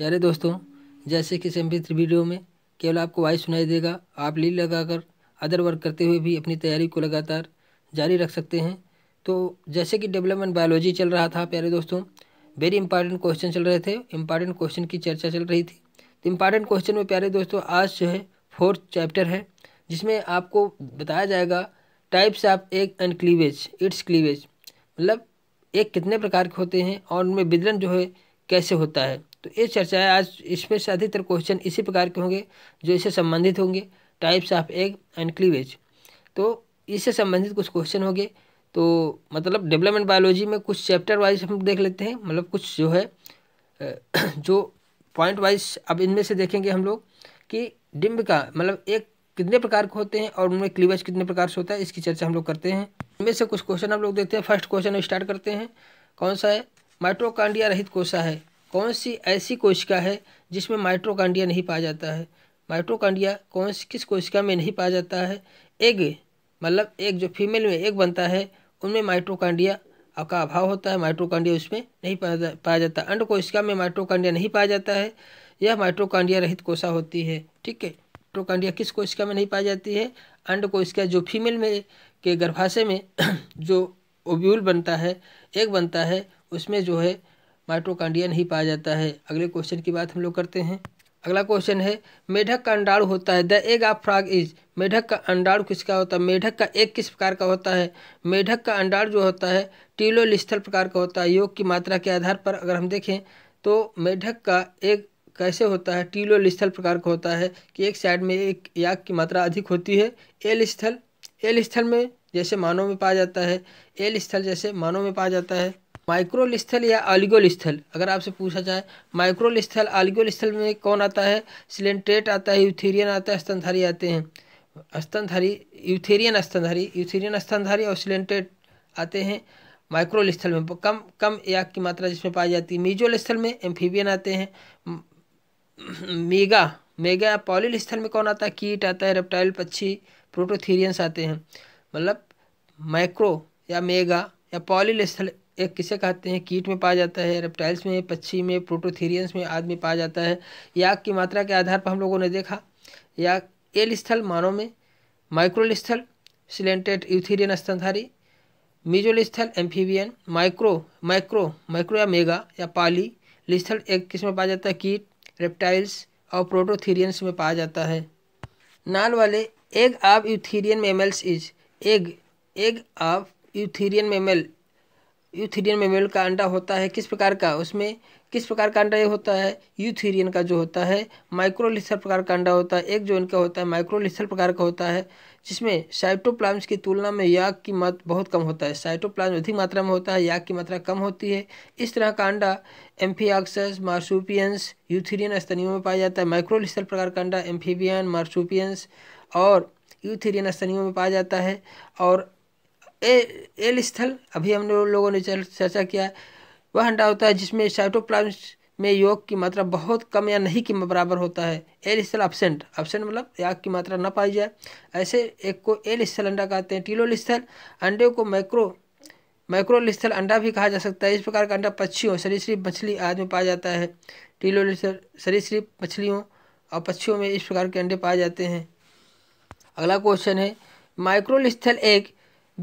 प्यारे दोस्तों जैसे कि सम्पित वीडियो में केवल आपको वाइस सुनाई देगा आप लगा लगाकर अदर वर्क करते हुए भी अपनी तैयारी को लगातार जारी रख सकते हैं तो जैसे कि डेवलपमेंट बायोलॉजी चल रहा था प्यारे दोस्तों वेरी इंपॉर्टेंट क्वेश्चन चल रहे थे इंपॉर्टेंट क्वेश्चन की चर्चा चल रही थी तो इम्पॉर्टेंट क्वेश्चन में प्यारे दोस्तों आज जो है फोर्थ चैप्टर है जिसमें आपको बताया जाएगा types of egg and cleavage it's cleavage मतलब एक कितने प्रकार के होते हैं और उनमें विदलन जो है कैसे होता है तो ये है आज इसमें से अधिकतर क्वेश्चन इसी प्रकार के होंगे जो इससे संबंधित होंगे types of egg and cleavage तो इससे संबंधित कुछ क्वेश्चन होंगे तो मतलब डेवलपमेंट बायोलॉजी में कुछ चैप्टर वाइज हम देख लेते हैं मतलब कुछ जो है जो पॉइंट वाइज अब इनमें से देखेंगे हम लोग कि डिम्ब का मतलब एक कितने प्रकार के होते हैं और उनमें क्लीवेज कितने प्रकार से होता है इसकी चर्चा हम लोग करते हैं इनमें से कुछ क्वेश्चन हम लोग देखते हैं फर्स्ट क्वेश्चन स्टार्ट करते हैं कौन सा है माइट्रोकांडिया रहित कोसा है कौन सी ऐसी कोशिका है जिसमें माइट्रोकांडिया नहीं पाया जाता है माइट्रोकांडिया कौन सी किस कोशिका में नहीं पाया जाता है एग मतलब एक जो फीमेल में एक बनता है उनमें माइट्रोकांडिया का अभाव होता है माइट्रोकांडिया उसमें नहीं पाया जाता अंड कोशिका में माइट्रोकांडिया नहीं पाया जाता है यह माइट्रोकांडिया रहित कोशा होती है ठीक है माइट्रोकांडिया किस कोशिका में नहीं पाई जाती है अंड कोशिका जो फीमेल में के गर्भाशय में जो ओब्यूल बनता है एक बनता है उसमें जो है माइट्रोकांडियन ही पाया जाता है अगले क्वेश्चन की बात हम लोग करते हैं अगला क्वेश्चन है मेढक का अंडाणु होता है the egg of frog is मेढक का अंडाणु किसका होता है मेढक का एक किस प्रकार का होता है मेढक का अंडाणु जो होता है टीलोलिस्थल प्रकार का होता है योग की मात्रा के आधार पर अगर हम देखें तो मेढक का एक कैसे होता है टीलोलिस्थल प्रकार का होता है कि एक साइड में एक याग की मात्रा अधिक होती है एल स्थल एल स्थल में जैसे मानव में पाया जाता है एल स्थल जैसे मानव में पाया जाता है माइक्रोल स्थल या आलिगोल स्थल अगर आपसे पूछा जाए माइक्रोल स्थल आलिगोल स्थल में कौन आता है सिलेंट्रेट आता है यूथेरियन आता है स्तनधारी आते हैं स्तनधारी यूथेरियन स्तनधारी यूथेरियन स्तनधारी और सिलेंट्रेट आते हैं माइक्रोल स्थल में कम कम याक की मात्रा जिसमें पाई जाती है मीजोल स्थल में एम्फीबियन आते हैं मेगा मेगा पॉलिल स्थल में कौन आता है कीट आता है रेप्टाइल पक्षी प्रोटोथीरियंस आते हैं मतलब माइक्रो या मेगा या पॉलिल स्थल एक किसे कहते हैं कीट में पाया जाता है रेप्टाइल्स में पक्षी में प्रोटोथीरियंस में आदि में पाया जाता है याक की मात्रा के आधार पर हम लोगों ने देखा याक एल स्थल मानव में माइक्रोल स्थल सिलेंटेड यूथीरियन स्तनधारी mesolecithal amphibian micro micro micro या मेगा या पाली लिस्थल एक किस्म में पाया जाता है कीट रेप्टाइल्स और प्रोटोथीरियंस में पाया जाता है नाल वाले egg of eutherian mammals is egg egg of eutherian mammal eutherian memorial का अंडा होता है किस प्रकार का उसमें किस प्रकार का अंडा ये होता है यूथीरियन का जो होता है माइक्रोलिसल प्रकार का अंडा होता है एक जो इनका होता है माइक्रोलिसल प्रकार का होता है जिसमें साइटोप्लाम्स की तुलना में याग की मात्रा बहुत कम होता है साइटोप्लाम्स अधिक मात्रा में होता है याग की मात्रा कम होती है इस तरह का अंडा एम्फियाक्सस मार्सूपियंस यूथीरियन स्तनियों में पाया जाता है माइक्रोलिसल प्रकार का अंडा एम्फीबियन मार्सूपियंस और यूथीरियन स्तनियों में पाया जाता है और ए, एल स्थल अभी हम लोगों ने चर्चा किया है वह अंडा होता है जिसमें साइटोप्लाज्म में योग की मात्रा बहुत कम या नहीं के बराबर होता है एल स्थल अपसेंट अपसेंट मतलब याग की मात्रा न पाई जाए ऐसे एक को एल स्थल अंडा कहते हैं टीलोल स्थल अंडे को माइक्रो माइक्रोल स्थल अंडा भी कहा जा सकता है इस प्रकार का अंडा पक्षियों सरीसृप मछली आदि में पाया जाता है टीलोल सरीसृप मछलियों और पक्षियों में इस प्रकार के अंडे पाए जाते हैं अगला क्वेश्चन है microlecithal egg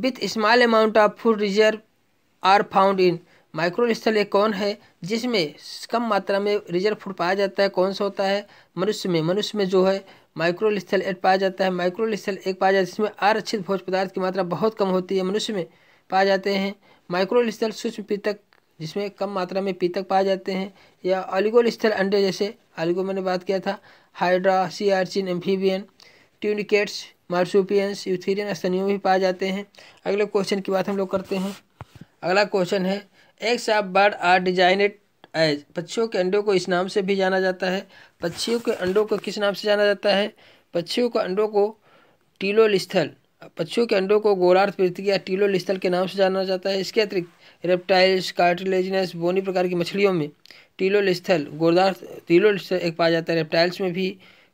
with small amount of food reserve are found in microlecithal egg कौन है जिसमें कम मात्रा में रिजर्व फूड पाया जाता है कौन सा होता है मनुष्य में मनुष्य में जो है माइक्रोल स्थल एक पाया जाता है माइक्रो स्थल एक पाया जाता है जिसमें आरक्षित भोज पदार्थ की मात्रा बहुत कम होती है मनुष्य में पाए जाते हैं माइक्रो स्थल सूक्ष्म पीतक जिसमें कम मात्रा में पीतक पाए जाते हैं या ऑलिगोल स्थल अंडे जैसे ऑलिगो मैंने बात किया था hydra sea urchin amphibian tunicates marsupians eutherian स्तनियों में भी पाए जाते हैं अगले क्वेश्चन की बात हम लोग करते हैं अगला क्वेश्चन है eggs of bird are designed as पक्षियों के अंडों को इस नाम से भी जाना जाता है पक्षियों के अंडों को किस नाम से जाना जाता है पक्षियों के अंडों को टीलोलिस्थल पक्षियों के अंडों को गोलार्थ पृथ्वी या स्थल के नाम से जाना जाता है इसके अतिरिक्त रेप्टाइल्स कार्टिलेजनस बोनी प्रकार की मछलियों में टीलोल स्थल गोदार्थ टीलोलिस्थल एक पाया जाता है रेप्टाइल्स में भी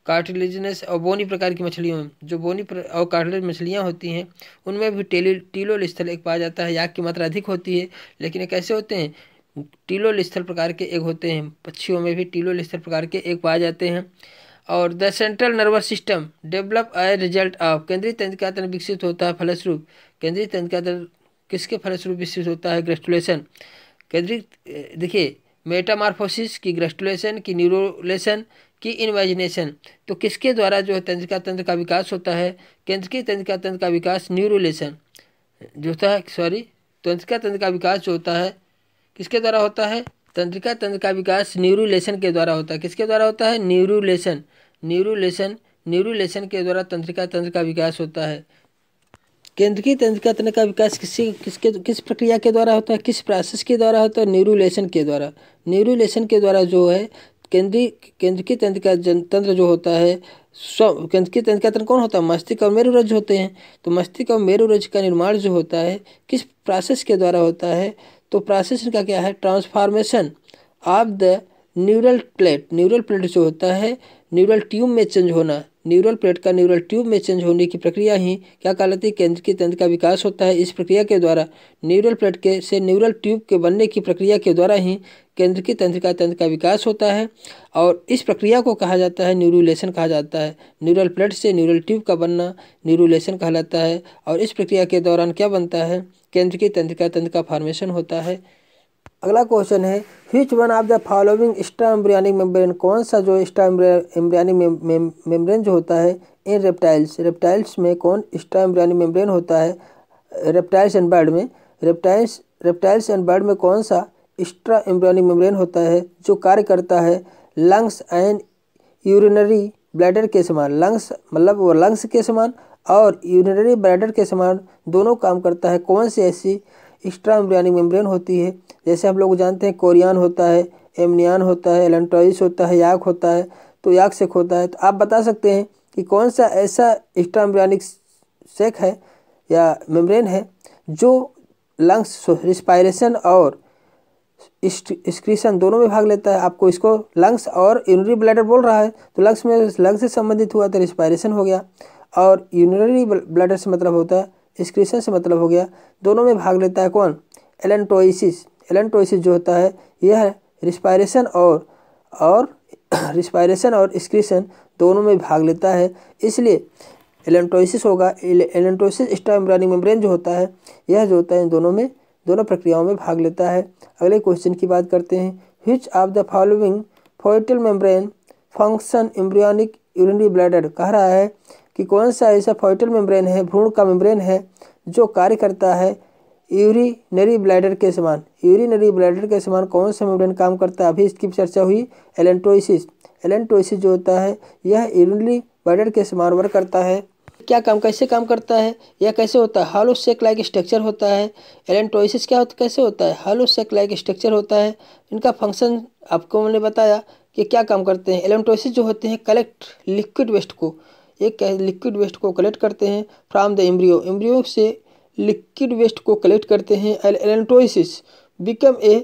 कार्टिलेजनस और बोनी प्रकार की मछलियों में जो बोनी और कार्टिलेज मछलियाँ होती हैं उनमें भी टेली टीलोल स्थल एक पाया जाता है याक की मात्रा अधिक होती है लेकिन ये कैसे होते हैं टीलोल स्थल प्रकार के एक होते हैं पक्षियों में भी टीलोल स्थल प्रकार के एक पाए जाते हैं और the central nervous system develop a result of केंद्रीय तंत्रिका तंत्र विकसित होता है फलस्वरूप केंद्रीय तंत्रिका तंत्र किसके फलस्वरूप विकसित होता है ग्रेस्टुलेशन केंद्रीय देखिए मेटामार्फोसिस की ग्रेस्टुलेशन की न्यूरोलेशन की इन्वेजिनेशन तो किसके द्वारा जो है तंत्रिका तंत्र का विकास होता है केंद्रीय तंत्रिका तंत्र का विकास न्यूरोलेशन जो होता है सॉरी तंत्रिका तंत्र का विकास जो होता है किसके द्वारा होता है तंत्रिका तंत्र का विकास न्यूरोलेशन के द्वारा होता है किसके द्वारा होता है न्यूरोलेशन न्यूरोलेशन न्यूरोलेशन के द्वारा तंत्रिका तंत्र का विकास होता है केंद्रीय तंत्रिका तंत्र का विकास किसी किसके किस प्रक्रिया के द्वारा होता है किस प्रोसेस के द्वारा होता है न्यूरोलेशन के द्वारा न्यूरोलेशन के द्वारा जो है केंद्रीय केंद्रीय तंत्र का तंत्र जो होता है स्व केंद्रीय तंत्र का तंत्र कौन होता है मस्तिष्क और मेरुरज होते हैं तो मस्तिष्क और मेरुरज का निर्माण जो होता है किस प्रोसेस के द्वारा होता है तो प्रोसेस का क्या है transformation of the neural plate neural plate जो होता है न्यूरल ट्यूब में चेंज होना न्यूरल प्लेट का न्यूरल ट्यूब में चेंज होने की प्रक्रिया ही क्या कहलाती है केंद्र की तंत्र का विकास होता है इस प्रक्रिया के द्वारा न्यूरल प्लेट के से न्यूरल ट्यूब के बनने की प्रक्रिया के द्वारा ही केंद्र की तंत्र का तंत्र का विकास होता है और इस प्रक्रिया को कहा जाता है न्यूरूलेशन कहा जाता है न्यूरल प्लेट से न्यूरल ट्यूब का बनना न्यूरूलेशन कहलाता है और इस प्रक्रिया के दौरान क्या बनता है केंद्र की तंत्र का तंत्र का फॉर्मेशन होता है अगला क्वेश्चन है which one of the following extra embryonic membrane कौन सा जो एक्स्ट्रा एम्ब्रियानिक मेम्ब्रेन जो होता है इन रेप्टाइल्स रेप्टाइल्स में कौन एक्स्ट्रा एम्ब्रियानिक मेम्ब्रेन होता है रेप्टाइल्स एंड बर्ड में रेप्टाइल्स रेप्टाइल्स एंड बर्ड में कौन सा एक्स्ट्रा एम्ब्रियोनिक मेम्ब्रेन होता है जो कार्य करता है लंग्स एंड यूरिनरी ब्लैडर के समान लंग्स मतलब वो लंग्स के समान और यूरिनरी ब्लैडर के समान दोनों काम करता है कौन सी ऐसी एक्स्ट्रा एम्ब्रियानिक मेम्ब्रेन होती है जैसे हम लोग जानते हैं कोरियान होता है एमनियान होता है एलेंटोइस होता है याक होता है तो याक सेक होता है तो आप बता सकते हैं कि कौन सा ऐसा एक्स्ट्रा एम्ब्रियानिक सेक है या मेम्ब्रेन है जो लंग्स रिस्पायरेशन और स्क्रीशन दोनों में भाग लेता है आपको इसको लंग्स और यूनरी ब्लैडर बोल रहा है तो लंग्स में लंग्स से संबंधित हुआ तो रिस्पायरेशन हो गया और यूनरी ब्लैडर से मतलब होता है एक्सक्रीशन से मतलब हो गया दोनों में भाग लेता है कौन एलेंटोइसिस एलेंटोइसिस जो होता है यह रिस्पायरेशन और और रिस्पायरेशन और एक्सक्रीशन दोनों में भाग लेता है इसलिए एलेंटोइसिस होगा एलेंटोइसिस स्टाइमरानी मेम्ब्रेन जो होता है यह जो होता है दोनों में दोनों प्रक्रियाओं में भाग लेता है अगले क्वेश्चन की बात करते हैं which of the following foetal membrane function embryonic urinary bladder कह रहा है कि कौन सा ऐसा फॉइटल मेम्ब्रेन है भ्रूण का मेम्ब्रेन है जो कार्य करता है यूरिनरी ब्लैडर के समान यूरिनरी ब्लैडर के समान कौन सा मेम्ब्रेन काम करता है अभी इसकी चर्चा हुई एलेंटोइसिस एलेंटोइसिस जो होता है यह यूरिनरी ब्लैडर के समान वर्क करता है क्या काम कैसे काम करता है यह कैसे होता है हालो सेक लाइक स्ट्रक्चर होता है एलेंटोइसिस क्या होता कैसे होता है हालो सेक लाइक स्ट्रक्चर होता है इनका फंक्शन आपको मैंने बताया कि क्या काम करते हैं एलेंटोइसिस जो होते हैं कलेक्ट लिक्विड वेस्ट को एक लिक्विड वेस्ट को कलेक्ट करते हैं फ्राम द एम्ब्रियो एम्ब्रियो से लिक्विड वेस्ट को कलेक्ट करते हैं allantois is become a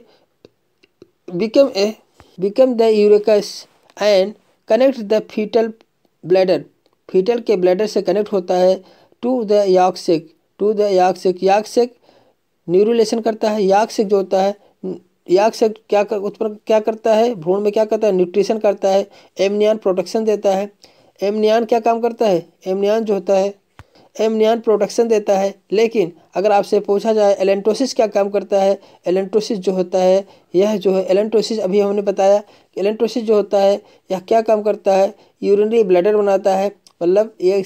become a become the urachus and connect the foetal bladder foetal के ब्लैडर से कनेक्ट होता है to the yolk sac to the yolk sac yolk sac neurulation करता है याक्सिक जो होता है याक से क्या कर उत्पन्न क्या करता है भ्रूण में क्या करता है न्यूट्रिशन करता है एमनियन प्रोटेक्शन देता है एमनियान क्या काम करता है एमनियान जो होता है एमनियान प्रोटेक्शन देता है लेकिन अगर आपसे पूछा जाए एलेंटोसिस क्या काम करता है एलेंटोसिस जो होता है यह जो है एलेंटोसिस अभी हमने बताया कि एलेंटोसिस जो होता है यह क्या काम करता है यूरिनरी ब्लैडर बनाता है मतलब यह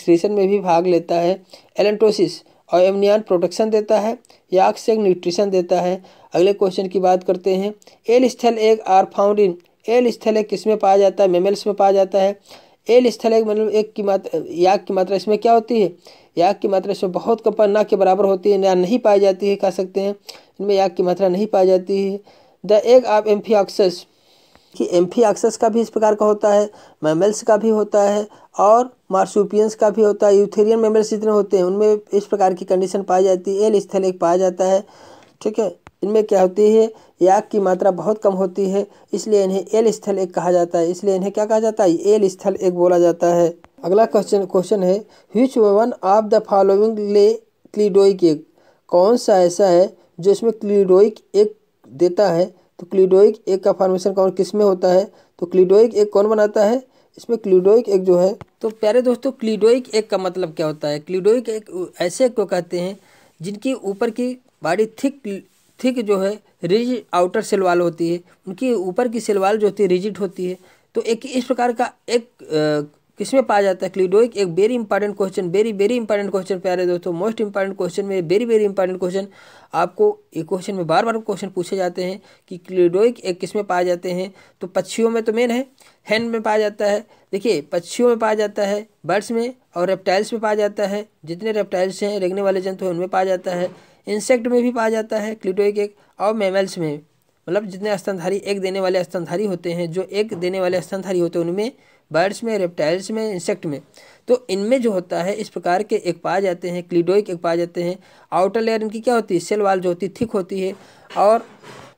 सीशन में भी भाग लेता है एलेंटोसिस और एमनियान प्रोटेक्शन देता है या एक न्यूट्रिशन देता है अगले क्वेश्चन की बात करते हैं एल स्थल एक आर फाउंड इन एल स्थल एक किस में पाया जाता है मेमल्स में पाया जाता है एल स्थलेग मतलब एक की मात्रा याग की मात्रा इसमें क्या होती है याग की मात्रा इसमें बहुत कम ना के बराबर होती है या नहीं पाई जाती है कह सकते हैं इनमें याग की मात्रा नहीं पाई जाती है the egg of amphioxus कि एम्फी ऑक्सस का भी इस प्रकार का होता है मैमल्स का भी होता है और मार्सुपियंस का भी होता है यूथेरियन मेमल्स जितने होते हैं उनमें इस प्रकार की कंडीशन पाई जाती है एल स्थल एक पाया जाता है ठीक है इनमें क्या होती है याग की मात्रा बहुत कम होती है इसलिए इन्हें एल स्थल एक कहा जाता है इसलिए इन्हें क्या कहा जाता है एल स्थल एक बोला जाता है अगला क्वेश्चन क्वेश्चन है which one of the following lay cleidoic egg कौन सा ऐसा है जो इसमें क्लीडोइक एक देता है तो क्लीडोइक एक का फॉर्मेशन कौन किस में होता है तो क्लीडोइक एक कौन बनाता है इसमें क्लीडोइक एक जो है तो प्यारे दोस्तों क्लीडोइक एक का मतलब क्या होता है क्लीडोइक एक ऐसे एक को कहते हैं जिनकी ऊपर की बॉडी थिक थिक जो है रिजिड आउटर सेल वाल होती है उनकी ऊपर की सेल वाल जो होती है रिजिड होती है तो एक इस प्रकार का एक किसमें पाया जाता है क्लिडोइक एक very important question very very important question प्यारे दोस्तों मोस्ट इंपॉर्टेंट क्वेश्चन में वेरी वेरी इंपॉर्टेंट क्वेश्चन आपको एक क्वेश्चन में बार बार क्वेश्चन पूछे जाते हैं कि क्लिडोइक एक किस में पाए जाते हैं तो पक्षियों में तो मेन है हैंड में पाया जाता है देखिए पक्षियों में पाया जाता है बर्ड्स में और रेप्टाइल्स में पाया जाता है जितने रेप्टाइल्स हैं रेगने वाले जंतु हैं उनमें पाया जाता है इंसेक्ट में भी पाया जाता है क्लिटोइक एक और मेमल्स में मतलब जितने स्तनधारी एक देने वाले स्तनधारी होते हैं जो एक देने वाले स्तनधारी होते हैं उनमें बर्ड्स में रेप्टाइल्स में इंसेक्ट में तो इनमें जो होता है इस प्रकार के एक पाए जाते हैं क्लिडोइक एक पाए जाते हैं आउटर लेयर इनकी क्या होती है सेल वाल जो होती है थिक होती है और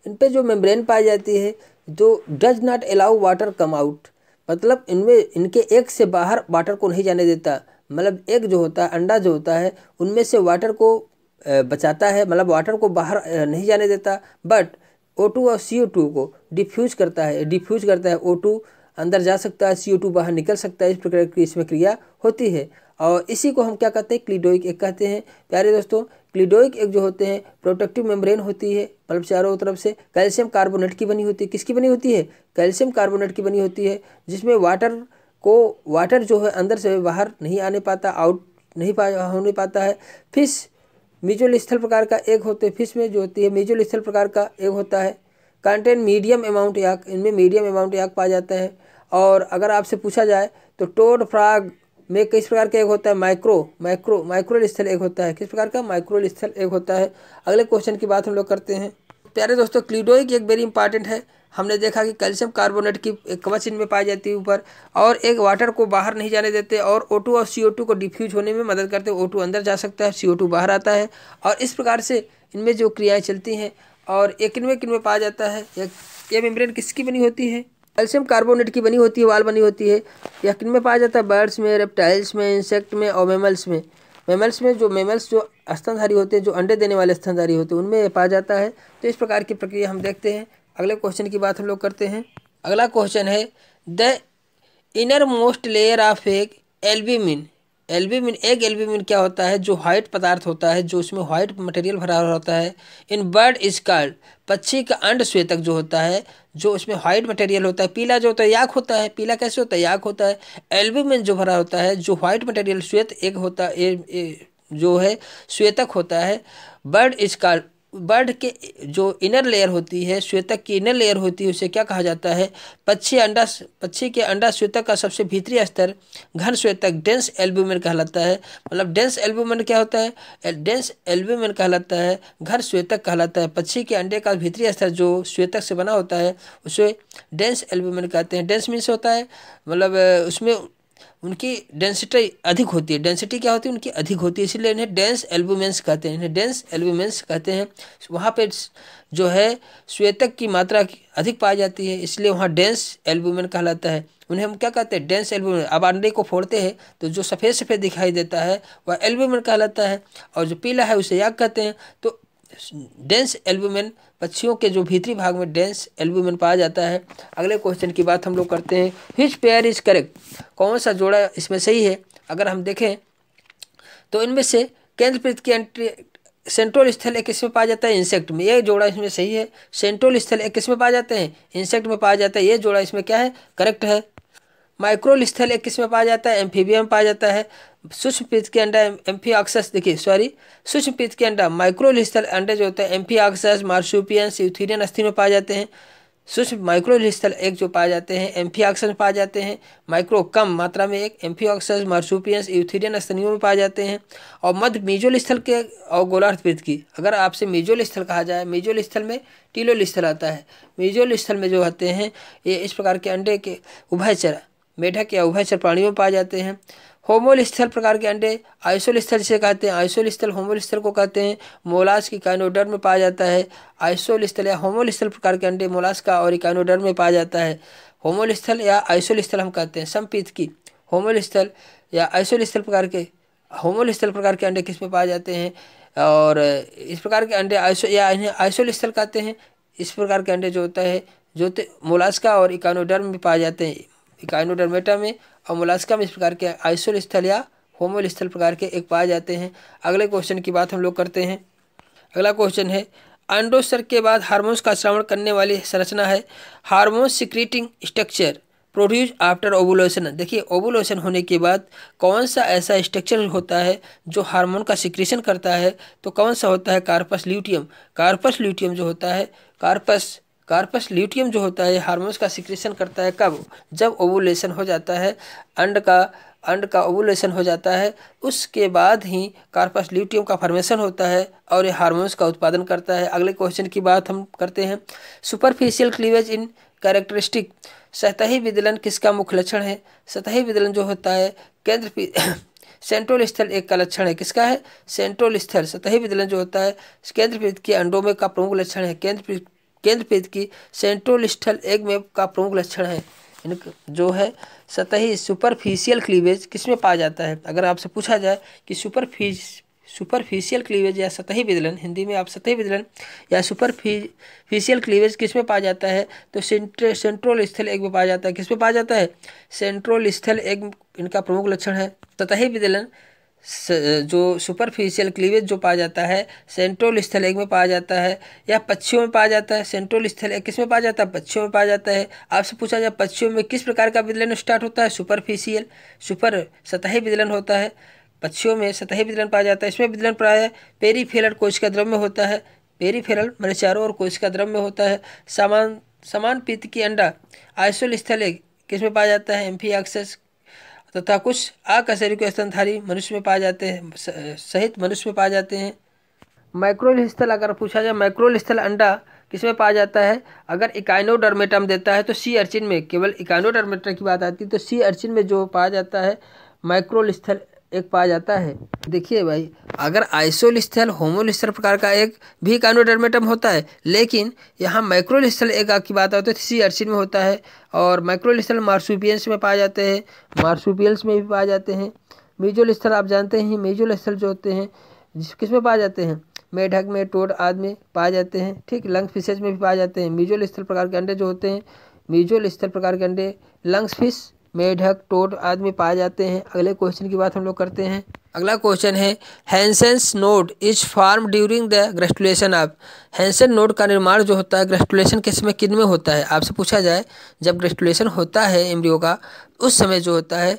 इन पर जो मेम्ब्रेन पाई जाती है जो does not allow water come out मतलब इनमें इनके एक से बाहर वाटर को नहीं जाने देता मतलब एक जो होता है अंडा जो होता है उनमें से वाटर को बचाता है मतलब वाटर को बाहर नहीं जाने देता बट ओ टू और सी ओ टू को डिफ्यूज करता है डिफ्यूज करता है ओ टू अंदर जा सकता है सी ओ टू बाहर निकल सकता है इस प्रकार की इसमें क्रिया होती है और इसी को हम क्या कहते हैं क्लिडोइक एक कहते हैं प्यारे दोस्तों क्लिडोइक एक जो होते हैं प्रोटेक्टिव मेम्ब्रेन होती है मतलब चारों तरफ से कैल्शियम कार्बोनेट की बनी होती है किसकी बनी होती है कैल्शियम कार्बोनेट की बनी होती है जिसमें वाटर को वाटर जो है अंदर से बाहर नहीं आने पाता आउट नहीं पा होने पाता है फिश म्यूचुअल स्थल प्रकार का एक होते हैं फिश में जो होती है म्यूचुअल स्थल प्रकार का एक होता है कंटेंट मीडियम अमाउंट याक इनमें मीडियम अमाउंट याक पाया जाता है और अगर आपसे पूछा जाए तो टोड फ्राग में किस प्रकार का एक होता है माइक्रो माइक्रो माइक्रोल स्थल एक होता है किस प्रकार का माइक्रोल स्थल एक होता है अगले क्वेश्चन की बात हम लोग करते हैं प्यारे दोस्तों क्लीडोइक एक वेरी इंपॉर्टेंट है हमने देखा कि कैल्शियम कार्बोनेट की कवच इनमें पाई जाती है ऊपर और एक वाटर को बाहर नहीं जाने देते और ओ और सी को डिफ्यूज होने में मदद करते हैं ओ अंदर जा सकता है सी बाहर आता है और इस प्रकार से इनमें जो क्रियाएँ चलती हैं और एक इनमें किनमें पाया जाता है यह मेम्ब्रेन किसकी बनी होती है कैल्शियम कार्बोनेट की बनी होती है वाल बनी होती है यह किन में पाया जाता है बर्ड्स में रेप्टाइल्स में इंसेक्ट में और मेमल्स में मेमल्स में जो मेमल्स जो स्तनधारी होते हैं जो अंडे देने वाले स्तनधारी होते हैं उनमें पाया जाता है तो इस प्रकार की प्रक्रिया हम देखते हैं अगले क्वेश्चन की बात हम लोग करते हैं अगला क्वेश्चन है the innermost layer of egg albumin albumin egg albumin क्या होता है जो व्हाइट पदार्थ होता है जो उसमें व्हाइट मटेरियल भरा हुआ होता है इन बर्ड इज कार्ड पक्षी का अंड श्वेतक जो होता है जो उसमें व्हाइट मटेरियल होता है पीला जो होता है याक होता है पीला कैसे होता है याक होता है एल्ब्यूमिन जो भरा होता है जो व्हाइट मटेरियल श्वेत एक होता है जो है श्वेतक होता है बर्ड इज कार्ड बर्ड के जो इनर लेयर होती है श्वेतक की इनर लेयर होती है उसे क्या कहा जाता है पक्षी अंडा पक्षी के अंडा श्वेतक का सबसे भीतरी स्तर घन श्वेतक डेंस एल्ब्यूमेन कहलाता है मतलब डेंस एल्ब्यूमेन क्या होता है डेंस एल्ब्यूमेन कहलाता है घन श्वेतक कहलाता है पक्षी के अंडे का भीतरी स्तर जो श्वेतक से बना होता है उसे डेंस एल्ब्यूमेन कहते हैं डेंस मीन्स होता है मतलब उसमें उनकी डेंसिटी अधिक होती है डेंसिटी क्या होती है उनकी अधिक होती है इसीलिए इन्हें डेंस एल्बुमेंस कहते हैं इन्हें डेंस एल्बुमेंस कहते हैं वहाँ पे जो है श्वेतक की मात्रा अधिक पाई जाती है इसलिए वहाँ डेंस एल्बुमेन कहलाता है उन्हें हम क्या कहते हैं डेंस एल्बुमेन अब अंडे को फोड़ते हैं तो जो सफ़ेद सफ़ेद दिखाई देता है वह एल्बुमेन कहलाता है और जो पीला है उसे याग कहते हैं तो डेंस एल्बुमेन पक्षियों के जो भीतरी भाग में डेंस एल्बुमेन पाया जाता है अगले क्वेश्चन की बात हम लोग करते हैं हिच पेयर इज करेक्ट कौन सा जोड़ा इसमें सही है अगर हम देखें तो इनमें से केंद्र पृथ्वी की एंट्री सेंट्रल स्थल एक किस्में पाया जाता है इंसेक्ट में ये जोड़ा इसमें सही है सेंट्रल स्थल एक किस्में पाया जाते हैं इंसेक्ट में पाया जाता है ये जोड़ा इसमें क्या है करेक्ट है माइक्रोलिस्थल एक किस्म में पाया जाता है एम्फीबिया में पाया जाता है सूक्ष्म पीत के अंडा एम्फियाक्सस देखिए सॉरी सूक्ष्म पीत के अंडा माइक्रोलिस्थल अंडे जो होते हैं ऑक्सस मार्सुपियन सीथीरियन अस्थि में पाए जाते हैं सूक्ष्म माइक्रोलिस्थल एक जो पाए जाते हैं एम्फी ऑक्सस पाए जाते हैं माइक्रो कम मात्रा में एक एम्फी ऑक्सस मार्सुपियंस यूथीरियन स्थनियों में पाए जाते हैं और मध्य मीजोल स्थल के और गोलार्थ वृत्त की अगर आपसे मीजोल स्थल कहा जाए मीजोल स्थल में टीलोल स्थल आता है मीजोल स्थल में जो होते हैं ये इस प्रकार के अंडे के उभयचर मेढक या उभयचर प्राणियों में पाए जाते हैं होमोल स्थल प्रकार के अंडे आइसोल स्थल जिसे कहते हैं आइसोल स्थल होमोल स्थल को कहते हैं मोलास की कैनोडर में पाया जाता है आइसोल स्थल या होमोल स्थल प्रकार के अंडे मोलास का और इकाइनोडर में पाया जाता है होमोल स्थल या आइसोल स्थल हम कहते हैं संपीत की होमोल स्थल या आइसोल स्थल प्रकार के होमोल स्थल प्रकार के अंडे किस में पाए जाते हैं और इस प्रकार के अंडे आइसो या इन्हें आइसोल स्थल कहते हैं इस प्रकार के अंडे जो होता है जो मोलास्का और इकानोडर्म में पाए जाते हैं इकाइनोडर्मेटा में और मोलास्का में इस प्रकार के आइसोल स्थल या होमोल स्थल प्रकार के एक पाए जाते हैं अगले क्वेश्चन की बात हम लोग करते हैं अगला क्वेश्चन है अंडोसर के बाद हार्मोन्स का श्रवण करने वाली संरचना है hormone secreting structure produce after ovulation देखिए ओबुलेशन होने के बाद कौन सा ऐसा स्ट्रक्चर होता है जो हार्मोन का सिक्रेशन करता है तो कौन सा होता है कार्पस ल्यूटियम कार्पस ल्यूटियम जो होता है कार्पस कार्पस ल्यूटियम जो होता है हार्मोन्स का सिक्रेशन करता है कब जब ओवुलेशन हो जाता है अंड का अंड का ओवुलेशन हो जाता है उसके बाद ही कार्पस ल्यूटियम का फॉर्मेशन होता है और ये हार्मोन्स का उत्पादन करता है अगले क्वेश्चन की बात हम करते हैं सुपरफिशियल क्लीवेज इन कैरेक्टरिस्टिक सतही विदलन किसका मुख्य लक्षण है सतही विदलन जो होता है केंद्र सेंट्रल स्थल एक का लक्षण है किसका है सेंट्रल स्थल सतही विदलन जो होता है केंद्र पृथ्वी के अंडों में का प्रमुख लक्षण है केंद्र केंद्र पेज की सेंट्रोल स्थल एग में का प्रमुख लक्षण है जो है सतही सुपरफिशियल क्लीवेज किस में पाया जाता है अगर आपसे पूछा जाए कि सुपरफिश सुपरफिशियल क्लीवेज या सतही विदलन हिंदी में आप सतही विदलन या सुपरफिशियल क्लीवेज किस में पाया जाता है तो सेंट्रोल सेंट्रल स्थल एग में पाया जाता है किस में पाया जाता है सेंट्रल स्थल एग इनका प्रमुख लक्षण है सतही विदलन जो सुपरफिशियल क्लीवेज जो पाया जाता है सेंट्रल स्थलेक में पाया जाता है या पक्षियों में पाया जाता है सेंट्रल एक किस में पाया जाता है पक्षियों में पाया जाता है आपसे पूछा जाए पक्षियों में किस प्रकार का विदलन स्टार्ट होता है सुपरफिशियल सुपर सतही विदलन होता है पक्षियों में सतही विदलन पाया जाता है इसमें विदलन प्राय पेरीफेरल कोशिका द्रव्य में होता है पेरीफेरल मैंने चारों ओर कोशिका द्रव्य में होता है सामान समान पित्त की अंडा आइसोल स्थल किस में पाया जाता है एम्फी एक्सेस तथा कुछ अकशेरुक स्तन स्तनधारी मनुष्य में पाए जाते हैं सहित मनुष्य में पाए जाते हैं माइक्रोल स्थल अगर पूछा जाए माइक्रोल स्थल अंडा किस में पाया जाता है अगर इकाइनोडर्मेटम देता है तो सी अर्चिन में केवल इकाइनोडर्मेटा की बात आती है तो सी अर्चिन में जो पाया जाता है माइक्रोल स्थल एक पाया जाता है देखिए भाई अगर आइसोलिस्थल होमोलिस्थल प्रकार का एक भी कानोडर्मेटम होता है लेकिन यहाँ माइक्रोलिस्थल एक की बात आती है सी तो अर्चिन में होता है और माइक्रोलिस्थल मार्सुपियंस में पाए जाते हैं मार्सुपियल्स में भी पाए जाते हैं स्थल आप जानते हैं स्थल जो होते हैं जिस किस में पाए जाते हैं मेढक में टोड आदि में पाए जाते हैं ठीक लंग फिशेज में भी पाए जाते हैं म्यूजल स्थल प्रकार के अंडे जो होते हैं म्यूजल स्थल प्रकार के अंडे लंग्स फिश मेढक टोट आदि में पाए जाते हैं अगले क्वेश्चन की बात हम लोग करते हैं अगला क्वेश्चन है Hensen's node is form during the gastrulation of Hensen node का निर्माण जो होता है ग्रेस्टुलेशन के समय किन में होता है आपसे पूछा जाए जब ग्रेस्टुलेशन होता है एम्ब्रियो का उस समय जो होता है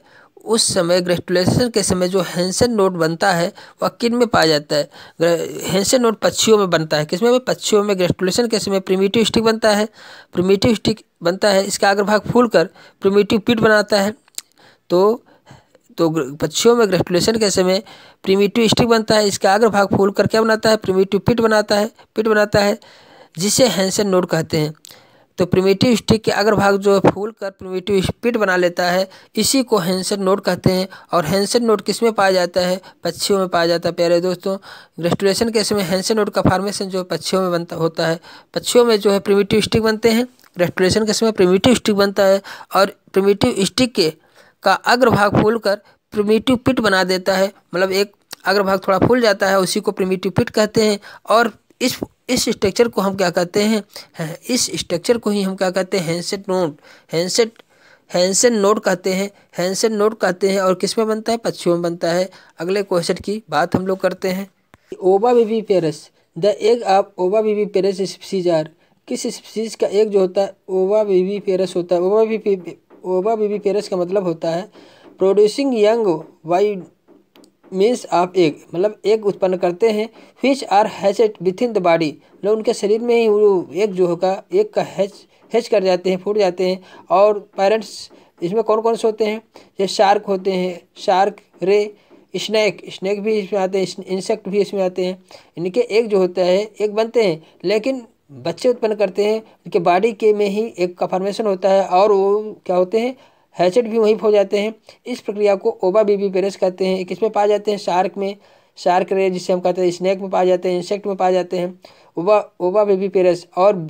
उस समय ग्रेस्टुलेशन के समय जो हैंसन नोट बनता है वह किन में पाया जाता है हैंसन नोट पक्षियों में बनता है किसमें पक्षियों में ग्रेस्टुलेशन के समय प्रिमिटिव स्टिक बनता है प्रीमेटिव स्टिक बनता है इसका अग्रभाग फूल कर प्रिमेटिव पिट बनाता है तो तो पक्षियों में ग्रेफिलेशन के समय प्रिमेटिव स्टिक बनता है इसका अग्रभाग फूल कर क्या बनाता है प्रिमेटिव पिट बनाता है पिट बनाता है जिसे हैंसन नोड कहते हैं तो प्रिमेटिव स्टिक के अग्रभाग जो है फूल कर प्रिमेटिव स्पीड बना लेता है इसी को हैंसन नोट कहते हैं और हैंसन नोट किस में पाया जाता है पक्षियों में पाया जाता है प्यारे दोस्तों ग्रेस्टुलेशन के समय हैंसन नोट का फार्मेशन जो है पक्षियों में बनता होता है पक्षियों में जो है प्रिमेटिव स्टिक बनते हैं रेस्टोरेशन के समय प्रिमिटिव स्टिक बनता है और प्रिमिटिव स्टिक के का अग्रभाग फूल कर प्रिमिटिव पिट बना देता है मतलब एक अग्रभाग थोड़ा फूल जाता है उसी को प्रिमिटिव पिट कहते हैं और इस इस स्ट्रक्चर को हम क्या कहते हैं हाँ, इस स्ट्रक्चर को ही हम क्या कहते हैं Hensen node Hensen Hensen node कहते हैं हैंडसेट नोट कहते हैं और किस में बनता है पक्षियों में बनता है अगले क्वेश्चन की बात हम लोग करते हैं ovoviviparous the egg of ovoviviparous is सीजार किस स्पीसीज का एक जो होता है ओवा बीबी पेरस होता है ओवा बीबी ओवा बीबी पेरस का मतलब होता है प्रोड्यूसिंग यंग वाई मीन्स आप एग मतलब एग उत्पन्न करते हैं which are hatched within the body मतलब उनके शरीर में ही वो एग जो होगा एग का हैच हैच कर जाते हैं फूट जाते हैं और पेरेंट्स इसमें कौन कौन से होते हैं जैसे शार्क होते हैं शार्क रे स्नैक स्नैक भी इसमें आते हैं इंसेक्ट भी इसमें आते हैं इनके एक जो होता है एक बनते हैं लेकिन बच्चे उत्पन्न करते हैं उनके बॉडी के में ही एक का फॉर्मेशन होता है और वो क्या होते हैं हैचेट भी वहीं हो जाते हैं इस प्रक्रिया को ओबा बीबी पेरेस कहते हैं किसमें पाए जाते हैं शार्क में शार्क रे जिसे हम कहते हैं स्नैक में पाए जाते हैं इंसेक्ट में पाए जाते हैं ओबा ओबा बेबी पेरेस और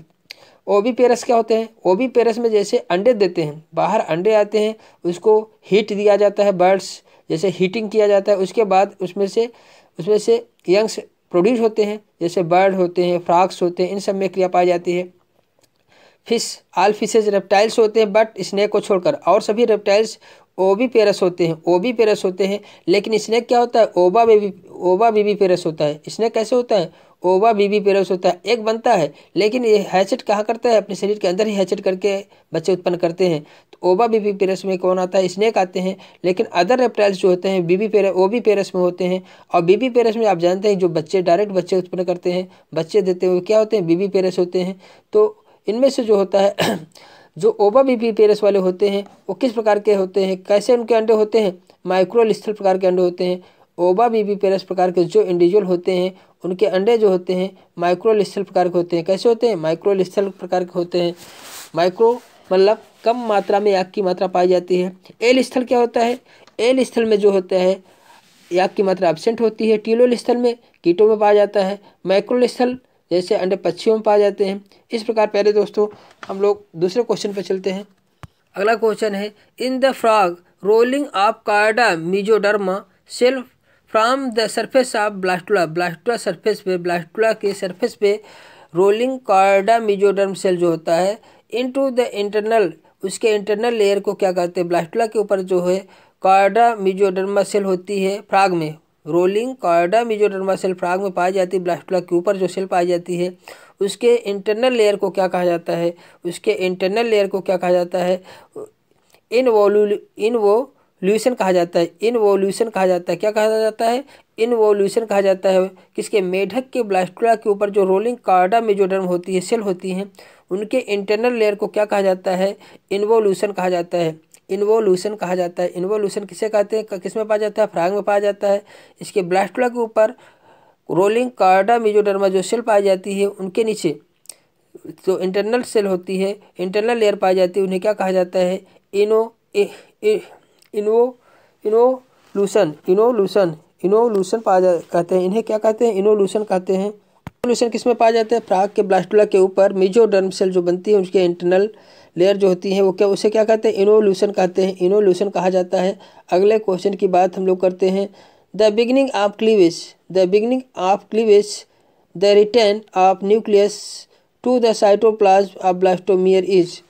ओबी पेरस क्या होते हैं ओबी पेरस में जैसे अंडे देते हैं बाहर अंडे आते हैं उसको हीट दिया जाता है बर्ड्स जैसे हीटिंग किया जाता है उसके बाद उसमें से उसमें से यंग्स प्रोड्यूस होते हैं जैसे बर्ड होते हैं फ्रॉक्स होते हैं इन सब में क्रिया पाई जाती है फिश आल फिशेज रेप्टाइल्स होते हैं बट स्नैक को छोड़कर और सभी रेप्टाइल्स ओबी पेरस होते हैं ओबी पेरस होते हैं लेकिन स्नैक क्या होता है ओबा बेबी ओबा बेबी पेरस होता है स्नैक कैसे होता है ओवा बीबी पेरोस होता है एक बनता है लेकिन ये हैचेट कहाँ करता है अपने शरीर के अंदर ही हैचेट करके बच्चे उत्पन्न करते हैं तो ओवा बीबी पेरस में कौन आता है स्नेक आते हैं लेकिन अदर रेप्टाइल्स जो होते हैं बीबी ओ ओबी पेरस में होते हैं और बीबी पेरस में आप जानते हैं जो बच्चे डायरेक्ट बच्चे उत्पन्न करते हैं बच्चे देते हुए क्या होते हैं बीबी पेरस होते हैं तो इनमें से जो होता है जो ओबा बीबी पेरस वाले होते हैं वो किस प्रकार के होते हैं कैसे उनके अंडे होते हैं माइक्रोलिस्थल प्रकार के अंडे होते हैं ओबा बीबी पेरस प्रकार के जो इंडिविजुअल होते हैं उनके अंडे जो होते हैं माइक्रोलिस्टल प्रकार के होते हैं कैसे होते हैं माइक्रोलिस्टल प्रकार के होते हैं माइक्रो मतलब कम मात्रा में याक की मात्रा पाई जाती है एल स्थल क्या होता है एल स्थल में जो होता है याक की मात्रा एबसेंट होती है टीलोल स्थल में कीटों में पाया जाता है माइक्रोल स्थल जैसे अंडे पक्षियों में पाए जाते हैं इस प्रकार पहले दोस्तों हम लोग दूसरे क्वेश्चन पर चलते हैं अगला क्वेश्चन है in the frog rolling of chorda mesoderm cells from the surface of blastula blastula surface पे ब्लास्टुला के सर्फेस पे रोलिंग कार्डा मिजोडर्म सेल जो होता है इनटू द इंटरनल उसके इंटरनल लेयर को क्या कहते हैं ब्लास्टुला के ऊपर जो है कार्डा मिजोडर्मा सेल होती है फ्राग में रोलिंग कार्डा मिजोडर्मा सेल फ्राग में पाई जाती है ब्लास्टुला के ऊपर जो सेल पाई जाती है उसके इंटरनल लेयर को क्या कहा जाता है उसके इंटरनल लेयर को क्या कहा जाता है इन इन वो ल्यूशन कहा जाता है इनवोल्यूशन कहा जाता है क्या कहा जाता है इनवोल्यूशन कहा जाता है किसके मेढक के ब्लास्टुला के ऊपर जो रोलिंग कार्डा डर्म होती है सेल होती हैं उनके इंटरनल लेयर को क्या कहा जाता है इनवोल्यूशन कहा जाता है इन्वोल्यूशन कहा जाता है इन्वोल्यूशन किसे कहते हैं किस में पाया जाता है फ्राग में पाया जाता है इसके ब्लास्टुला के ऊपर रोलिंग कार्डा मिजोडर्मा जो सेल पाई जाती है उनके नीचे जो इंटरनल सेल होती है इंटरनल लेयर पाई जाती है उन्हें क्या कहा जाता है इनो इनो इनोलूसन इनोलूसन इनोलूसन पाया जा कहते हैं इन्हें क्या कहते हैं इनोलूसन कहते हैं इनोलूसन किस में पाया जाता है फ्राक के ब्लास्टुला के ऊपर मिजोडर्म सेल जो बनती है उसके इंटरनल लेयर जो होती है वो क्या उसे क्या कहते हैं इनोल्यूशन कहते हैं इनोल्यूशन कहा जाता है अगले क्वेश्चन की बात हम लोग करते हैं the beginning of cleavage the beginning of cleavage the return of nucleus to the cytoplasm of blastomere is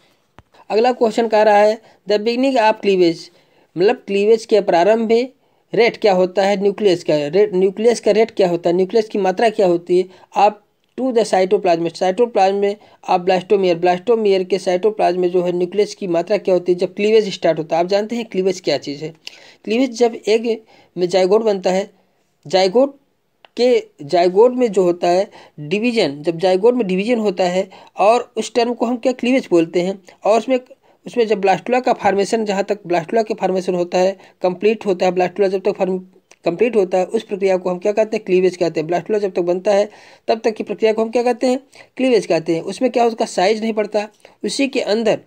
अगला क्वेश्चन कह रहा है द बिगनिंग ऑफ क्लीवेज मतलब क्लीवेज के प्रारंभ में रेट क्या होता है न्यूक्लियस का रेट न्यूक्लियस का रेट क्या होता है न्यूक्लियस की मात्रा क्या होती है आप टू द साइटोप्लाज्म साइटोप्लाज्म में आप ब्लास्टोमियर ब्लास्टोमियर के साइटोप्लाज्म में जो है न्यूक्लियस की मात्रा क्या होती है जब क्लीवेज स्टार्ट होता है आप जानते हैं क्लीवेज क्या चीज़ है क्लीवेज जब एग में जायगोड बनता है जायगोड के जायगोड में जो होता है डिवीजन जब जायगोड में डिवीजन होता है और उस टर्म को हम क्या क्लीवेज बोलते हैं और उसमें उसमें जब ब्लास्टुला का फार्मेशन जहाँ तक ब्लास्टुला के फार्मेशन होता है कंप्लीट होता है ब्लास्टुला जब तक फार्म कंप्लीट होता है उस प्रक्रिया को हम क्या कहते हैं क्लीवेज कहते हैं ब्लास्टुला जब तक बनता है तब तक की प्रक्रिया को हम क्या कहते हैं क्लीवेज कहते हैं उसमें क्या उसका साइज नहीं पड़ता उसी के अंदर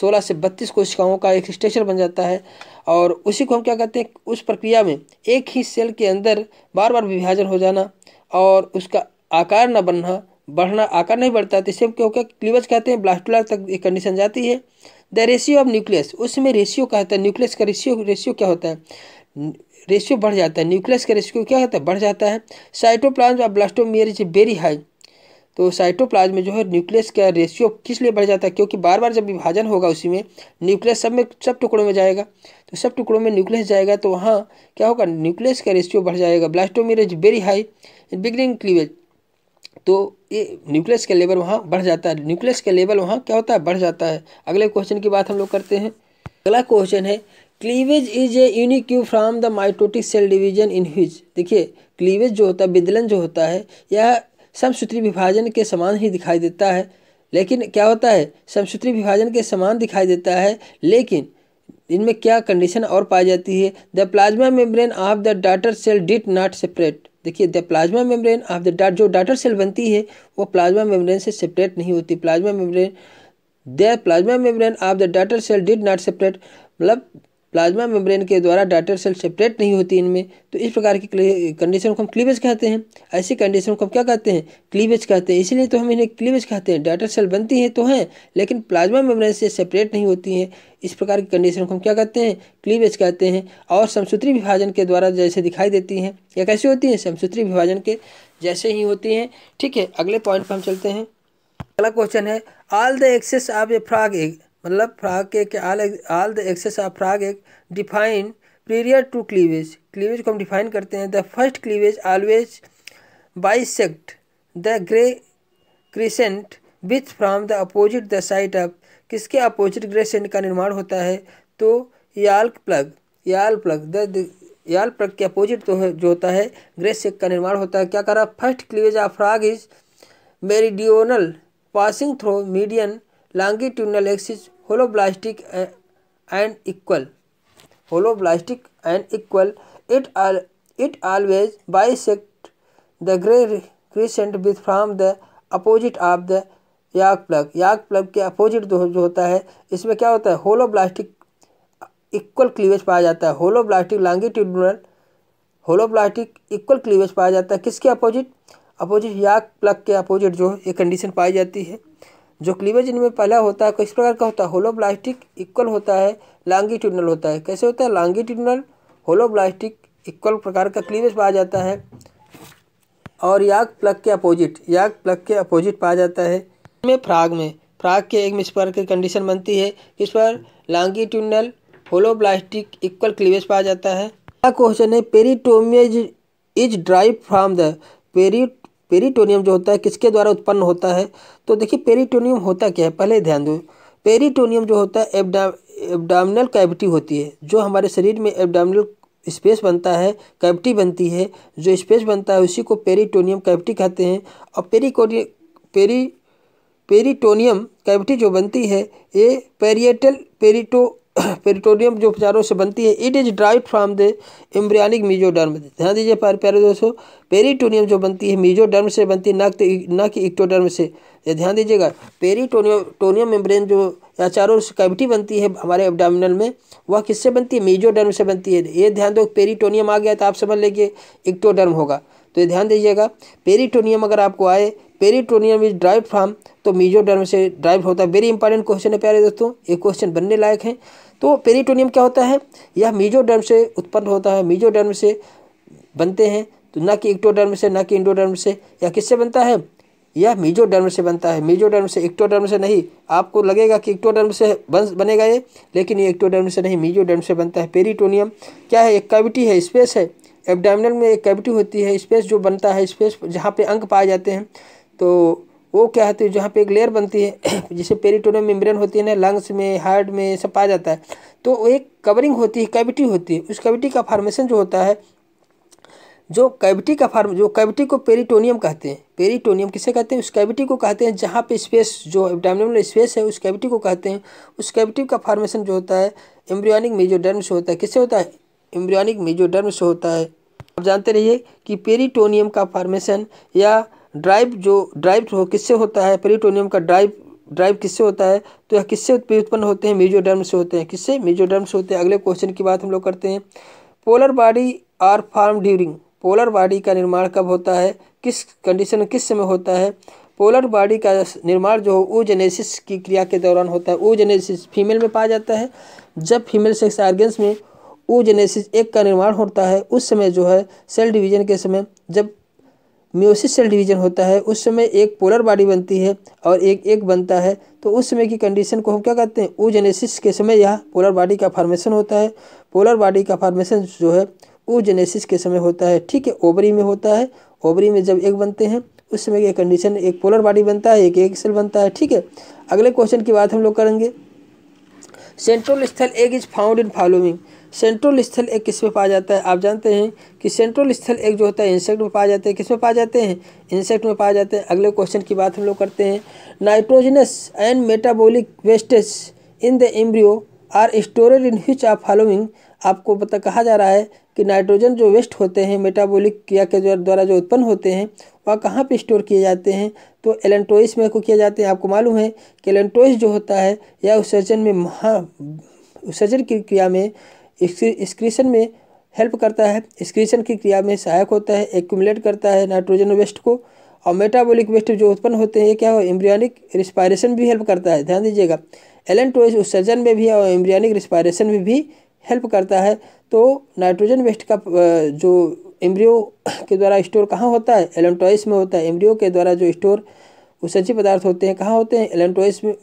सोलह से बत्तीस कोशिकाओं का एक स्ट्रक्चर बन जाता है और उसी को हम क्या कहते हैं उस प्रक्रिया में एक ही सेल के अंदर बार बार विभाजन हो जाना और उसका आकार न बनना बढ़ना आकार नहीं बढ़ता तो इसे क्या क्लीवेज कहते हैं ब्लास्टुला तक एक कंडीशन जाती है द रेशियो ऑफ न्यूक्लियस उसमें रेशियो क्या होता है न्यूक्लियस का रेशियो रेशियो क्या होता है रेशियो बढ़ जाता है न्यूक्लियस का रेशियो क्या होता है बढ़ जाता है साइटोप्लाज्म और ब्लास्टोमियर इज वेरी हाई तो साइटोप्लाज्म में जो है न्यूक्लियस का रेशियो किस लिए बढ़ जाता है क्योंकि बार बार जब विभाजन होगा उसी में न्यूक्लियस सब में सब टुकड़ों में जाएगा तो सब टुकड़ों में न्यूक्लियस जाएगा तो वहाँ क्या होगा न्यूक्लियस का रेशियो बढ़ जाएगा blastomere is very high beginning cleavage तो ये न्यूक्लियस का लेवल वहाँ बढ़ जाता है न्यूक्लियस का लेवल वहाँ क्या होता है बढ़ जाता है अगले क्वेश्चन की बात हम लोग करते हैं अगला क्वेश्चन है cleavage is a unique from the mitotic cell division in which देखिए क्लीवेज जो होता है विदलन जो होता है यह समसूत्री विभाजन के समान ही दिखाई देता है लेकिन क्या होता है समसूत्री विभाजन के समान दिखाई देता है लेकिन इनमें क्या कंडीशन और पाई जाती है the plasma membrane of the daughter cell did not separate देखिए the plasma membrane of the daughter जो डाटर सेल बनती है वो प्लाज्मा मेम्ब्रेन से सेपरेट नहीं होती plasma membrane the plasma membrane of the daughter cell did not separate मतलब plasma membrane के द्वारा डाटर सेल सेपरेट नहीं होती इनमें तो इस प्रकार की कंडीशन को हम क्लीवेज कहते हैं ऐसी कंडीशन को हम क्या कहते हैं क्लीवेज कहते हैं इसीलिए तो हम इन्हें क्लीवेज कहते हैं डाटर सेल बनती हैं तो हैं लेकिन प्लाज्मा मेम्ब्रेन से सेपरेट नहीं होती हैं इस प्रकार की कंडीशन को हम क्या कहते हैं क्लीवेज कहते हैं और समसूत्री विभाजन के द्वारा जैसे दिखाई देती हैं या कैसे होती हैं समसूत्री विभाजन के जैसे ही होती हैं ठीक है अगले पॉइंट पर हम चलते हैं अगला क्वेश्चन है all the axes of a frog egg मतलब फ्राग के, all all the axes of frog egg define period to cleavage cleavage को हम डिफाइन करते हैं the first cleavage always bisect the grey crescent with from the opposite the side of किसके अपोजिट crescent का निर्माण होता है तो yolk plug yolk plug the yolk plug के अपोजिट तो जो होता है ग्रेसेक का निर्माण होता है क्या करा first cleavage of frog is meridional passing through median longitudinal axis and equal uh, equal holoblastic and equal it it always bisect the grey crescent with from the opposite of the yolk plug yolk plug के अपोजिट जो होता है इसमें क्या होता है होलो equal cleavage पाया जाता है holo longitudinal holo equal cleavage पाया जाता है किसके अपोजिट अपोजिट याग प्लग के अपोजिट जो ये कंडीशन पाई जाती है जो क्लीवेज इनमें पहला होता है किस प्रकार का होता है होलोब्लास्टिक इक्वल होता है लॉन्गिट्यूडनल होता है कैसे होता है लॉन्गिट्यूडनल होलोब्लास्टिक इक्वल प्रकार का क्लीवेज पाया जाता है और याग प्लग के अपोजिट याग प्लग के अपोजिट पाया जाता है इनमें फ्राग में फ्राग के एक मिसपर की कंडीशन बनती है इस पर लॉन्गिट्यूडनल होलोब्लास्टिक इक्वल क्लीवेज पाया जाता है क्वेश्चन है peritoneum is derived from the peri peritoneum जो होता है किसके द्वारा उत्पन्न होता है तो देखिए पेरिटोनियम होता क्या है पहले ध्यान दो पेरिटोनियम जो होता है एबडा एबडामिनल कैविटी होती है जो हमारे शरीर में एबडामिनल स्पेस बनता है कैविटी बनती है जो स्पेस बनता है उसी को पेरिटोनियम कैविटी कहते हैं और पेरिकोनिय पेरी पेरिटोनियम कैविटी जो बनती है ये पेरिएटल पेरिटो पेरिटोनियम जो उपचारों से बनती है it is derived from the embryonic mesoderm ध्यान दीजिए प्यारे प्यारे दोस्तों पेरिटोनियम जो बनती है मीजोडर्म से बनती है ना कि कि इक्टोडर्म से ये ध्यान दीजिएगा पेरिटोनियम टोनियम मेम्ब्रेन जो चारों से कैविटी बनती है हमारे एबडामिनल में वह किससे बनती है मीजोडर्म से बनती है ये ध्यान दो पेरिटोनियम आ गया तो आप समझ लेंगे इक्टोडर्म होगा तो ये ध्यान दीजिएगा पेरीटोनियम अगर आपको आए पेरीटोनियम इज ड्राइव फ्राम तो मीजोडर्म से ड्राइव होता है वेरी इंपॉर्टेंट क्वेश्चन है प्यारे दोस्तों ये क्वेश्चन बनने लायक है तो पेरीटोनियम क्या होता है यह मीजोडर्म से उत्पन्न होता है मीजोडर्म से बनते हैं तो ना कि इक्टोडर्म से ना कि इंडोडर्म से या किससे बनता है यह मीजोडर्म से बनता है मीजोडर्म से इक्टोडर्म से नहीं आपको लगेगा कि इक्टोडर्म से बन बनेगा ये लेकिन ये इक्टोडर्म से नहीं मीजोडर्म से बनता है पेरीटोनियम क्या है एक कैविटी है स्पेस है एबडामिनल में एक कैविटी होती है स्पेस जो बनता है स्पेस जहाँ पे अंग पाए जाते हैं तो वो क्या है तो जहाँ पे एक लेयर बनती है जिसे पेरिटोनियम मेम्ब्रेन होती है ना लंग्स में हार्ट में सब पाया जाता है तो एक कवरिंग होती है कैविटी होती है उस कैविटी का फार्मेशन जो होता है जो कैविटी का फार्म जो कैविटी को पेरिटोनियम कहते हैं पेरिटोनियम किसे कहते हैं उस कैविटी को कहते हैं जहाँ पे स्पेस जो एबडामिनल स्पेस है उस कैविटी को कहते हैं उस कैविटी का फार्मेशन जो होता है एम्ब्रियोनिक मेजोडर्म से होता है किससे होता है एम्ब्रियोनिक मेजोडर्म से होता है आप जानते रहिए कि पेरीटोनियम का फॉर्मेशन या ड्राइव जो ड्राइव हो किससे होता है पेरीटोनियम का ड्राइव ड्राइव किससे होता है तो यह किससे उत्पन्न होते हैं मेजोडर्म से होते हैं किससे मेजोडर्म से होते हैं अगले क्वेश्चन की बात हम लोग करते हैं polar body are form during polar body का निर्माण कब होता है किस कंडीशन किस समय होता है पोलर बॉडी का निर्माण जो हो ओजेनेसिस की क्रिया के दौरान होता है ओजेनेसिस फीमेल में पाया जाता है जब फीमेल सेक्स आर्गेंस में ओजेनेसिस एक का निर्माण होता है उस समय जो है सेल डिवीजन के समय जब म्योसिस सेल डिवीजन होता है उस समय एक पोलर बॉडी बनती है और एक एक बनता है तो उस समय की कंडीशन को हम क्या कहते हैं ओजेनेसिस के समय यह पोलर बॉडी का फॉर्मेशन होता है पोलर बॉडी का फॉर्मेशन जो है ओजेनेसिस के समय होता है ठीक है ओवरी में होता है ओवरी में जब एक बनते हैं उस समय की कंडीशन एक पोलर बॉडी बनता है एक एक सेल बनता है ठीक है अगले क्वेश्चन की बात हम लोग करेंगे सेंट्रल स्थल egg is found in following centrolecithal egg किस में पाया जाता है आप जानते हैं कि सेंट्रल स्थल एक जो होता है इंसेक्ट में पाया जाता है किस में पाए जाते हैं इंसेक्ट में पाए जाते हैं अगले क्वेश्चन की बात हम लोग करते हैं nitrogenous and metabolic wastage in the embryo are stored in which are following आपको पता कहा जा रहा है कि नाइट्रोजन जो वेस्ट होते हैं मेटाबोलिक क्रिया के द्वारा जो उत्पन्न होते हैं वह कहाँ पे स्टोर किए जाते हैं तो एलेंटोइस में को किया जाते हैं आपको मालूम है कि एलेंटोइस जो होता है यह उत्सर्जन में महा उत्सर्जन की क्रिया में एक्सक्रीशन में हेल्प करता है एक्सक्रीशन की क्रिया में सहायक होता है एक्यूमुलेट करता है नाइट्रोजन वेस्ट को और मेटाबॉलिक वेस्ट जो उत्पन्न होते हैं ये क्या हो एम्ब्रियानिक रिस्पायरेशन भी हेल्प करता है ध्यान दीजिएगा एलन टोइस उत्सर्जन में भी और एम्ब्रियानिक रिस्पायरेशन में भी हेल्प करता है तो नाइट्रोजन वेस्ट का जो एम्ब्रियो के द्वारा स्टोर कहाँ होता है एलेंटॉइस में होता है एम्ब्रियो के द्वारा जो स्टोर उत्सर्जी पदार्थ होते हैं कहाँ होते हैं एलेंटॉइस में,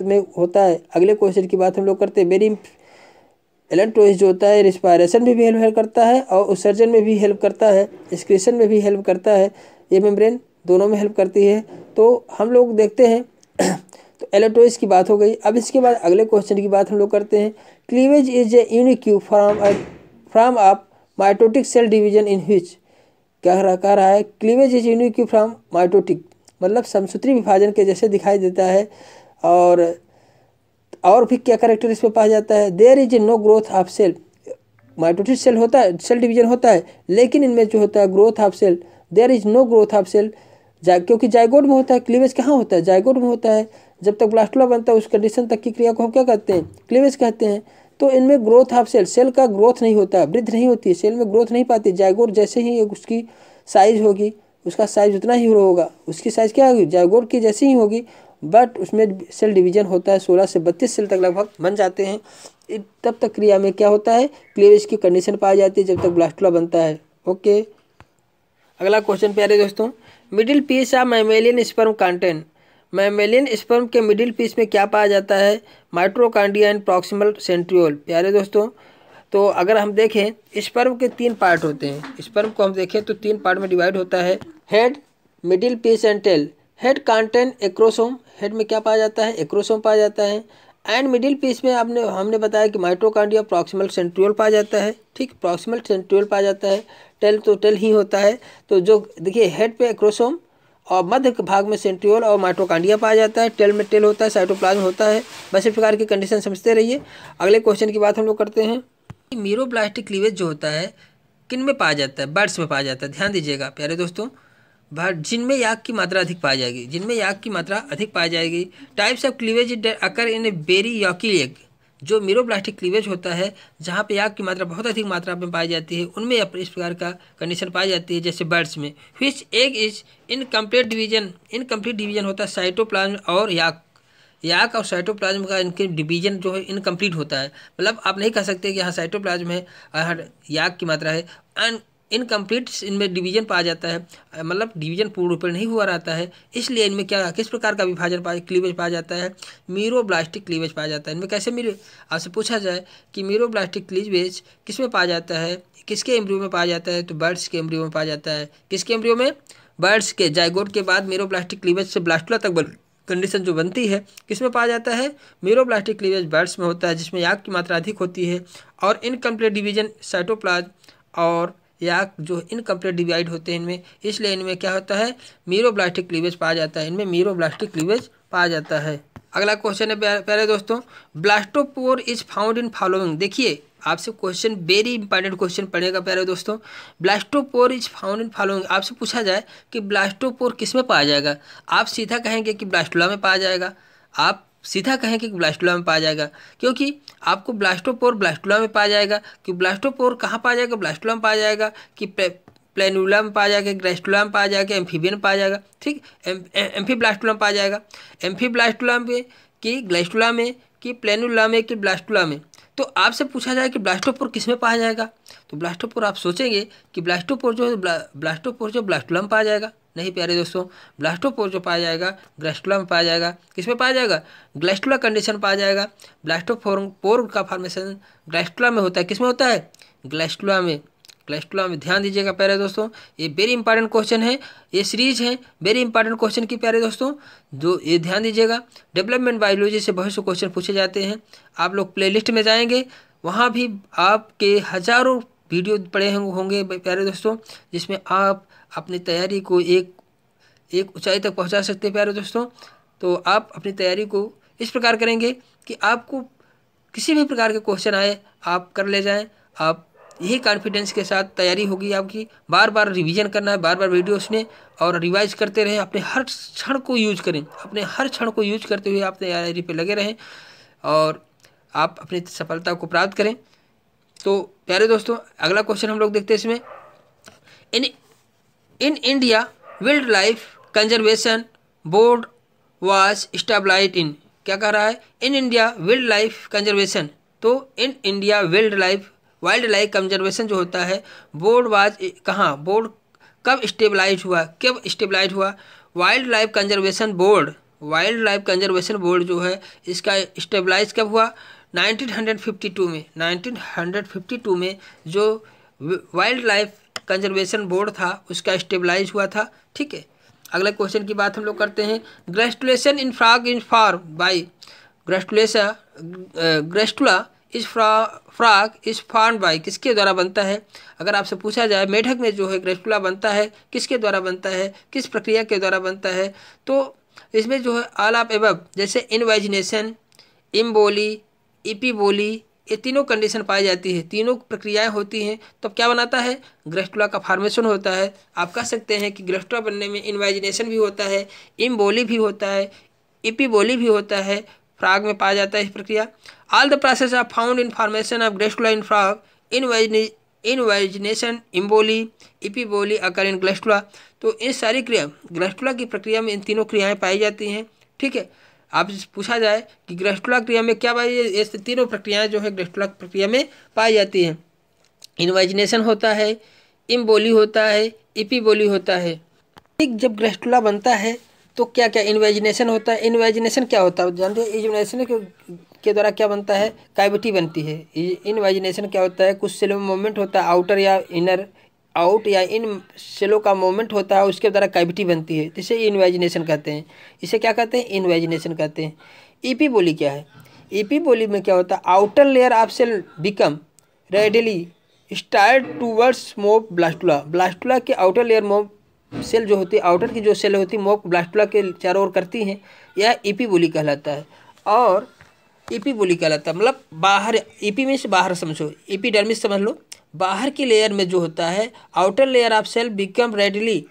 में होता है अगले क्वेश्चन की बात हम लोग करते हैं वेरी इलेक्ट्रोइस जो होता है रिस्पायरेशन में भी हेल्प करता है और उत्सर्जन में भी हेल्प करता है एक्सक्रीशन में भी हेल्प करता है ये मेम्ब्रेन दोनों में हेल्प करती है तो हम लोग देखते हैं तो एलेटोइस की बात हो गई अब इसके बाद अगले क्वेश्चन की बात हम लोग करते हैं cleavage is a unique from from आप mitotic cell division in which क्या रहा कह रहा है cleavage is unique from mitotic मतलब समसूत्री विभाजन के जैसे दिखाई देता है और और भी क्या करेक्टर इसमें पाया जाता है there is no growth of cell mitosis cell होता है सेल डिवीजन होता है लेकिन इनमें जो होता है growth of cell there is no growth of cell जा क्योंकि जायगोड में होता है क्लीवेज कहाँ होता है जायगोड में होता है जब तक ब्लास्टोला बनता है उस कंडीशन तक की क्रिया को हम क्या कहते हैं क्लीवेज कहते हैं तो इनमें ग्रोथ ऑफ सेल सेल का ग्रोथ नहीं होता वृद्ध नहीं होती सेल में ग्रोथ नहीं पाती जायगोड जैसे ही उसकी साइज होगी उसका साइज उतना ही होगा उसकी साइज क्या होगी जायगोड की जैसी ही होगी बट उसमें सेल डिवीजन होता है सोलह से बत्तीस सेल तक लगभग बन जाते हैं तब तक क्रिया में क्या होता है क्लियरेज की कंडीशन पाई जाती है जब तक ब्लास्टुला बनता है ओके अगला क्वेश्चन प्यारे दोस्तों मिडिल पीस या mammalian sperm content mammalian sperm के मिडिल पीस में क्या पाया जाता है माइट्रोकांडिया एंड प्रॉक्सिमल सेंट्रियोल प्यारे दोस्तों तो अगर हम देखें स्पर्म के तीन पार्ट होते हैं स्पर्म को हम देखें तो तीन पार्ट में डिवाइड होता है head middle piece and tail head content acrosome head में क्या पाया जाता है एक्रोसोम पाया जाता है एंड मिडिल पीस में आपने हमने बताया कि माइट्रोकांडिया प्रॉक्सिमल सेंट्रियोल पाया जाता है ठीक प्रॉक्सिमल सेंट्रियोल पाया जाता है टेल तो टेल ही होता है तो जो देखिए हेड पे एक्रोसोम और मध्य भाग में सेंट्रियोल और माइट्रोकांडिया पाया जाता है टेल में टेल होता है साइटोप्लाज्म होता है बस इस प्रकार की कंडीशन समझते रहिए अगले क्वेश्चन की बात हम लोग करते हैं मीरोब्लास्टिक क्लीवेज जो होता है किन में पाया जाता है बर्ड्स में पाया जाता है ध्यान दीजिएगा प्यारे दोस्तों जिनमें याक की मात्रा अधिक पाई जाएगी जिनमें याक की मात्रा अधिक पाई जाएगी types of cleavage occur in very यॉकिल एग जो मीरोप्लास्टिक क्लीवेज होता है जहाँ पे याक की मात्रा बहुत अधिक मात्रा में पाई जाती है उनमें इस प्रकार का कंडीशन पाई जाती है जैसे बर्ड्स में fish egg is incomplete division incomplete division होता है साइटोप्लाज्म और याक याक और साइटोप्लाज्म का इनके डिवीजन जो है इनकम्प्लीट होता है मतलब आप नहीं कह सकते कि यहाँ साइटोप्लाज्म है और याक की मात्रा है एंड इनकम्प्लीट इनमें डिवीजन पाया जाता है मतलब डिवीजन पूर्ण रूप नहीं हुआ रहता है इसलिए इनमें क्या किस प्रकार का विभाजन पाया क्लीवेज पाया जाता है मीरोब्लास्टिक क्लीवेज पाया जाता है इनमें कैसे मिले आपसे पूछा जाए कि मीरोब्लास्टिक क्लीवेज किस में पाया जाता है किसके एम्ब्रियो में पाया जाता है तो बर्ड्स के एम्ब्रियो में पाया जाता है किसके एम्ब्रियो में बर्ड्स के जायगोड के बाद मीरोब्लास्टिक क्लीवेज से ब्लास्टुला तक बन कंडीशन जो बनती है किसमें पाया जाता है मीरोब्लास्टिक क्लीवेज बर्ड्स में होता है जिसमें याग की मात्रा अधिक होती है और इनकम्प्लीट डिवीजन साइटोप्लाज और या जो इनकम्प्लीट डिवाइड होते हैं इनमें इसलिए इनमें क्या होता है मीरोब्लास्टिक क्लीवेज पाया जाता है इनमें मीरोब्लास्टिक क्लीवेज पाया जाता है अगला क्वेश्चन है प्यारे दोस्तों blastopore is found in following देखिए आपसे क्वेश्चन वेरी इंपॉर्टेंट क्वेश्चन पड़ेगा प्यारे दोस्तों blastopore is found in following आपसे पूछा जाए कि ब्लास्टोपोर किस में पाया जाएगा आप सीधा कहेंगे कि ब्लास्टोला में पाया जाएगा आप सीधा कहें कि ब्लास्टोला में पाया जाएगा क्योंकि आपको ब्लास्टोपोर ब्लास्टुला में पाया जाएगा कि ब्लास्टोपोर कहाँ पाया जाएगा ब्लास्टुला में पाया जाएगा कि प्लेनुला में पाया जाएगा ग्रेस्टुला में पाया जाएगा एम्फीबियन पाया जाएगा ठीक ब्लास्टुला में पाया जाएगा ब्लास्टुला में कि ग्लेस्टुला में कि प्लेनुला में कि ब्लास्टुला में तो आपसे पूछा जाए कि ब्लास्टोपोर किस में पाया जाएगा तो ब्लास्टोपोर आप सोचेंगे कि ब्लास्टोपोर जो ब्लास्टोपोर जो ब्लास्टुला में पाया जाएगा नहीं प्यारे दोस्तों ब्लास्टोपोर जो पाया जाएगा ग्लैस्टुला में पाया जाएगा किस में पाया जाएगा ग्लैस्टुला कंडीशन पाया जाएगा ब्लास्टोफोर पोर का फॉर्मेशन ग्लैस्टुला में होता है किस में होता है ग्लैस्टुला में क्लेस्टुला में ध्यान दीजिएगा प्यारे दोस्तों ये वेरी इंपॉर्टेंट क्वेश्चन है ये सीरीज है वेरी इंपॉर्टेंट क्वेश्चन की प्यारे दोस्तों जो ये ध्यान दीजिएगा डेवलपमेंट बायोलॉजी से बहुत से क्वेश्चन पूछे जाते हैं आप लोग लिस्ट में जाएंगे वहाँ भी आपके हज़ारों वीडियो पड़े होंगे प्यारे दोस्तों जिसमें आप अपनी तैयारी को एक एक ऊंचाई तक पहुंचा सकते हैं प्यारे दोस्तों तो आप अपनी तैयारी को इस प्रकार करेंगे कि आपको किसी भी प्रकार के क्वेश्चन आए आप कर ले जाएं आप यही कॉन्फिडेंस के साथ तैयारी होगी आपकी बार बार रिवीजन करना है बार बार वीडियो सुने और रिवाइज करते रहें अपने हर क्षण को यूज करें अपने हर क्षण को यूज करते हुए आप तैयारी पर लगे रहें और आप अपनी सफलता को प्राप्त करें तो प्यारे दोस्तों अगला क्वेश्चन हम लोग देखते हैं इसमें इन In India, Wildlife Conservation Board was established in क्या कह रहा है in India wildlife conservation तो in India wildlife wildlife conservation जो होता है बोर्ड वाज कहाँ बोर्ड कब स्टेबलाइज हुआ कब स्टेबलाइज हुआ wildlife conservation board wildlife conservation board जो है इसका स्टेबलाइज कब हुआ 1952 में 1952 में जो वाइल्ड लाइफ कंजर्वेशन बोर्ड था उसका स्टेबलाइज हुआ था ठीक है अगले क्वेश्चन की बात हम लोग करते हैं ग्रेस्टुलेशन इन फ्राग इन फार बाई ग्रेस्टुलेसा ग्रेस्टुला इस फ्रा फ्राक इस फार्म बाई किसके द्वारा बनता है अगर आपसे पूछा जाए मेढक में जो है ग्रेस्टुला बनता है किसके द्वारा बनता है किस प्रक्रिया के द्वारा बनता है तो इसमें जो है आल आप एब जैसे इनवाइजिनेशन इम्बोली बोली ये तीनों कंडीशन पाई जाती है तीनों प्रक्रियाएं होती हैं तो अब क्या बनाता है ग्रेस्टुला का फार्मेशन होता है आप कह सकते हैं कि ग्रेस्टुला बनने में इन्वाइजिनेशन भी होता है इम्बोली भी होता है इपीबोली भी होता है फ्राग में पाया जाता है इस प्रक्रिया all the process are found in formation of gastrula in frog invagination emboly epiboly occur in gastrula तो इन सारी क्रिया ग्लेस्टुला की प्रक्रिया में इन तीनों क्रियाएं पाई जाती हैं ठीक है आप पूछा जाए कि ग्रेस्टुला क्रिया में क्या पाई ऐसे तीनों प्रक्रियाएं जो है ग्रेस्टुला प्रक्रिया में पाई जाती हैं इन्वाइजनेशन होता है इम बोली होता है इपी बोली होता है जब ग्रेस्टुला बनता है तो क्या क्या इन्वेजिनेशन होता है इन्वेजिनेशन क्या होता है जानते हैं इजिनेशन के, के द्वारा क्या बनता है कैविटी बनती है इन्वेजिनेशन क्या होता है कुछ सेल में मूवमेंट होता है आउटर या इनर आउट या इन सेलों का मूवमेंट होता है उसके द्वारा कैविटी बनती है जिसे इन्वेजिनेशन कहते हैं इसे क्या कहते हैं इन्वेजिनेशन कहते हैं ईपी e बोली क्या है ईपी e बोली में क्या होता है outer layer of cell become readily start towards move blastula blastula के आउटर लेयर मोव सेल जो होती है आउटर की जो सेल होती है मोव ब्लास्टुला के चारों ओर करती हैं यह ईपी e बोली कहलाता है और ईपी बोली कहलाता है मतलब बाहर ईपी में से बाहर समझो ईपी डर्मिस समझ लो बाहर की लेयर में जो होता है outer layer of cell become readily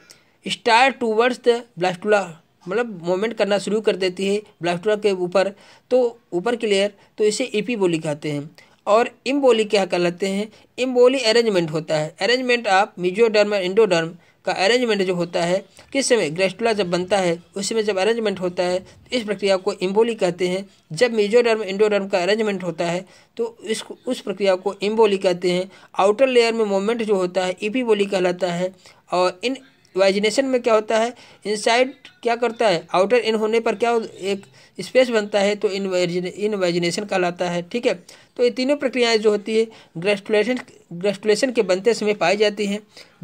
start towards the blastula मतलब मोमेंट करना शुरू कर देती है ब्लास्टुला के ऊपर तो ऊपर की लेयर तो इसे e बोली कहते हैं और इम्बोली क्या कहलाते हैं इम्बोली अरेंजमेंट होता है अरेंजमेंट ऑफ मिजोडर्म एंडोडर्म का अरेंजमेंट जो होता है किस समय ग्रेस्टुला जब बनता है उस समय जब अरेंजमेंट होता है तो इस प्रक्रिया को इम्बोली कहते हैं जब मेजोडर्म इंडोडर्म का अरेंजमेंट होता है तो इस उस प्रक्रिया को इम्बोली कहते हैं आउटर लेयर में मोमेंट जो होता है बोली कहलाता है और इन वाइजिनेशन में क्या होता है इनसाइड क्या करता है आउटर इन होने पर क्या एक स्पेस बनता है तो इन इन वाइजिनेशन कहलाता है ठीक है तो ये तीनों प्रक्रियाएं जो होती है ग्रेस्टुलेशन ग्रेस्टुलेशन के बनते समय पाई जाती हैं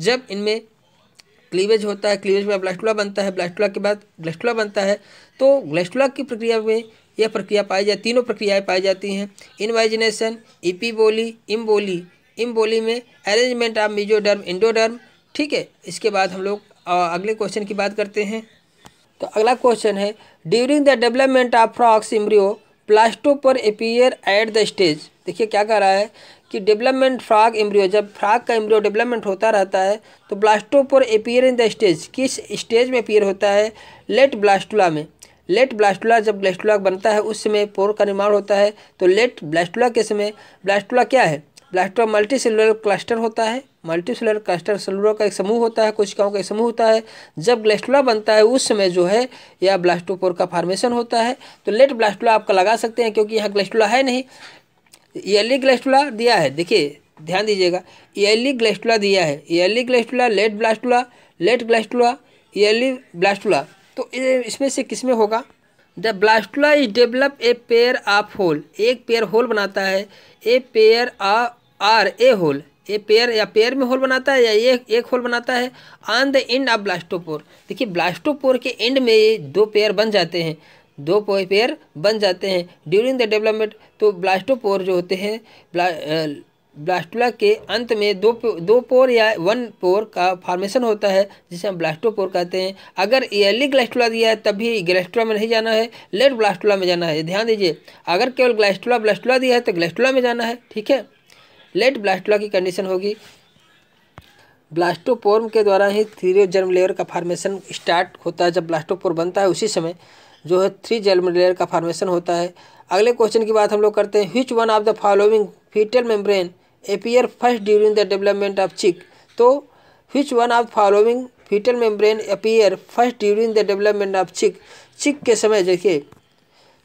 जब इनमें क्लीवेज होता है क्लीवेज में ब्लास्टुला बनता है ब्लास्टुला के बाद ग्लेस्टुला बनता है तो ग्लेस्टुला की प्रक्रिया में यह प्रक्रिया पाई जाती तीनों प्रक्रियाएं पाई जाती हैं इनवाइजिनेशन बोली इम्बोली बोली में अरेंजमेंट ऑफ मिजोडर्म इंडोडर्म ठीक है इसके बाद हम लोग अगले क्वेश्चन की बात करते हैं तो अगला क्वेश्चन है during the development of frog's embryo blastopore appear at the stage देखिए क्या कह रहा है कि डेवलपमेंट फ्राग एम्ब्रियो जब फ्राग का एम्ब्रियो डेवलपमेंट होता रहता है तो blastopore appear in the stage किस स्टेज में एपियर होता है लेट ब्लास्टुला में लेट ब्लास्टुला जब ब्लास्टुला बनता है उस समय पोर का निर्माण होता है तो लेट ब्लास्टुला के समय ब्लास्टुला क्या है ब्लास्टुला मल्टी सेलुलर क्लस्टर होता है मल्टीसेलर क्लस्टर सेलुलर का एक समूह होता है कोशिकाओं का एक समूह होता है जब ग्लेस्टुला बनता है उस समय जो है यह ब्लास्टोपोर का फॉर्मेशन होता है तो लेट ब्लास्टुला आपका लगा सकते हैं क्योंकि यहाँ ग्लेस्टुला है नहीं ईयरली ग्लेस्टुला दिया है देखिए ध्यान दीजिएगा ईयरली ग्लेस्टुला दिया है early gastrula late blastula late gastrula early blastula तो इसमें से किस में होगा the blastula is develop a pair of hole एक पेयर होल बनाता है a pair or a hole ये पेयर या पेयर में होल बनाता है या एक एक होल बनाता है on the end of blastopore देखिए ब्लास्टोपोर के एंड में ये दो पेयर बन जाते हैं दो पेयर बन जाते हैं ड्यूरिंग द डेवलपमेंट तो ब्लास्टोपोर जो होते हैं ब्ला, ब्लास्टुला के अंत में दो दो पोर या वन पोर का फॉर्मेशन होता है जिसे हम ब्लास्टोपोर कहते हैं अगर एयरली ग्लास्टुला दिया है तभी ग्लास्टुला में नहीं जाना है लेट ब्लास्टुला में जाना है ध्यान दीजिए अगर केवल ग्लास्टुला ब्लास्टुला दिया है तो ग्लास्टुला में जाना है ठीक है लेट ब्लास्टोला की कंडीशन होगी ब्लास्टोपोर्म के द्वारा ही थ्री जर्म लेयर का फार्मेशन स्टार्ट होता है जब ब्लास्टोपोर बनता है उसी समय जो है थ्री जर्म लेयर का फार्मेशन होता है अगले क्वेश्चन की बात हम लोग करते हैं which one of the following foetal membrane appear first during the development of chick तो which one of following foetal membrane appear first during the development of chick chick के समय देखिए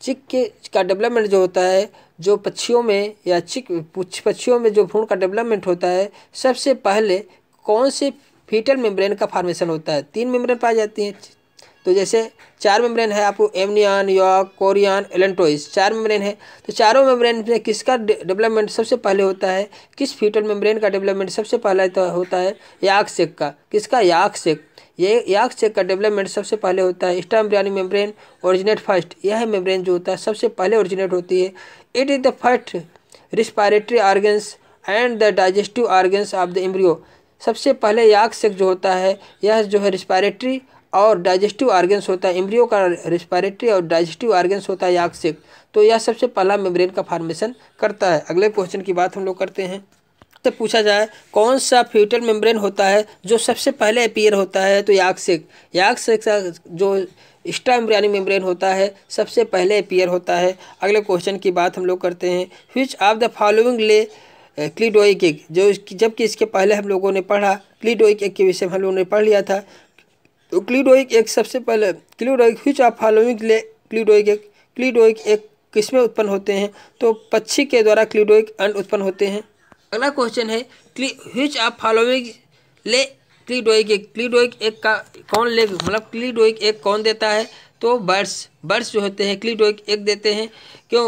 चिक के का डेवलपमेंट जो होता है जो पक्षियों में या चिक पक्षियों में जो भ्रूण का डेवलपमेंट होता है सबसे पहले कौन से फीटल मेम्ब्रेन का फॉर्मेशन होता है तीन मेम्ब्रेन पाई जाती हैं तो जैसे चार मेम्ब्रेन है आपको एमनियन यॉक कोरियन एलेंटोइस चार मेम्ब्रेन है तो चारों मेम्ब्रेन में किसका डेवलपमेंट सबसे पहले होता है किस फीटल मेम्ब्रेन का डेवलपमेंट सबसे पहले तो होता है याक सेक का किसका याक सेक ये याक चेक का डेवलपमेंट सबसे पहले होता है स्टाम मेम्ब्रेन ओरिजिनेट फर्स्ट यह मेम्ब्रेन जो होता है सबसे पहले ओरिजिनेट होती है it is the first respiratory organs and the digestive organs of the embryo सबसे पहले याक चेक जो होता है यह जो है रिस्पायरेटरी और डाइजेस्टिव ऑर्गन्स होता है इम्ब्रियो का रिस्पायरेटरी और डाइजेस्टिव ऑर्गन्स होता है याक चेक तो यह सबसे पहला मेम्ब्रेन का फॉर्मेशन करता है अगले क्वेश्चन की बात हम लोग करते हैं आपसे पूछा जाए कौन सा फ्यूटल मेम्ब्रेन होता है जो सबसे पहले अपियर होता है तो याक्सिक यागसेक का जो एक्स्ट्रा एम्ब्रियानिक मेम्ब्रेन होता है सबसे पहले अपियर होता है अगले क्वेश्चन की बात हम लोग करते हैं which of the following lay cleidoic egg जो जबकि इसके पहले हम लोगों ने पढ़ा क्लीडोइक एग के विषय में हम लोगों ने पढ़ लिया था तो क्लीडोइक एक सबसे पहले क्लीडोइक which of following lay cleidoic egg क्लीडोइक एक किसमें उत्पन्न होते हैं तो पक्षी के द्वारा क्लीडोइक अंड उत्पन्न होते हैं अगला क्वेश्चन है विच आप फॉलोइंग ले क्लीडोइक एक क्लीडोइक एक का कौन ले मतलब क्लीडोइक एक कौन देता है तो बर्ड्स बर्ड्स जो होते हैं क्लीडोइक एक देते हैं क्यों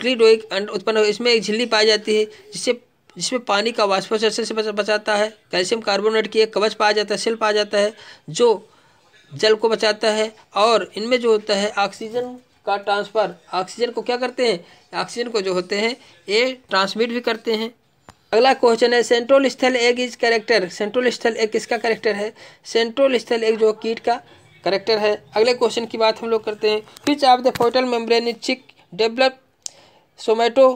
क्लीडोइक अंड उत्पन्न इसमें एक झिल्ली पाई जाती है जिससे जिसमें पानी का वाष्पोचर्षण से बचाता है कैल्शियम कार्बोनेट की एक कवच पाया जाता है सेल पाया जाता है जो जल को बचाता है और इनमें जो होता है ऑक्सीजन का ट्रांसफ़र ऑक्सीजन को क्या करते हैं ऑक्सीजन को जो होते हैं ये ट्रांसमिट भी करते हैं अगला क्वेश्चन है सेंट्रल स्थल एग इज करेक्टर सेंट्रल स्थल एग किसका करेक्टर है सेंट्रल स्थल एग जो कीट का करेक्टर है अगले क्वेश्चन की बात हम लोग करते हैं which of the foetal membrane is chick develop सोमेटो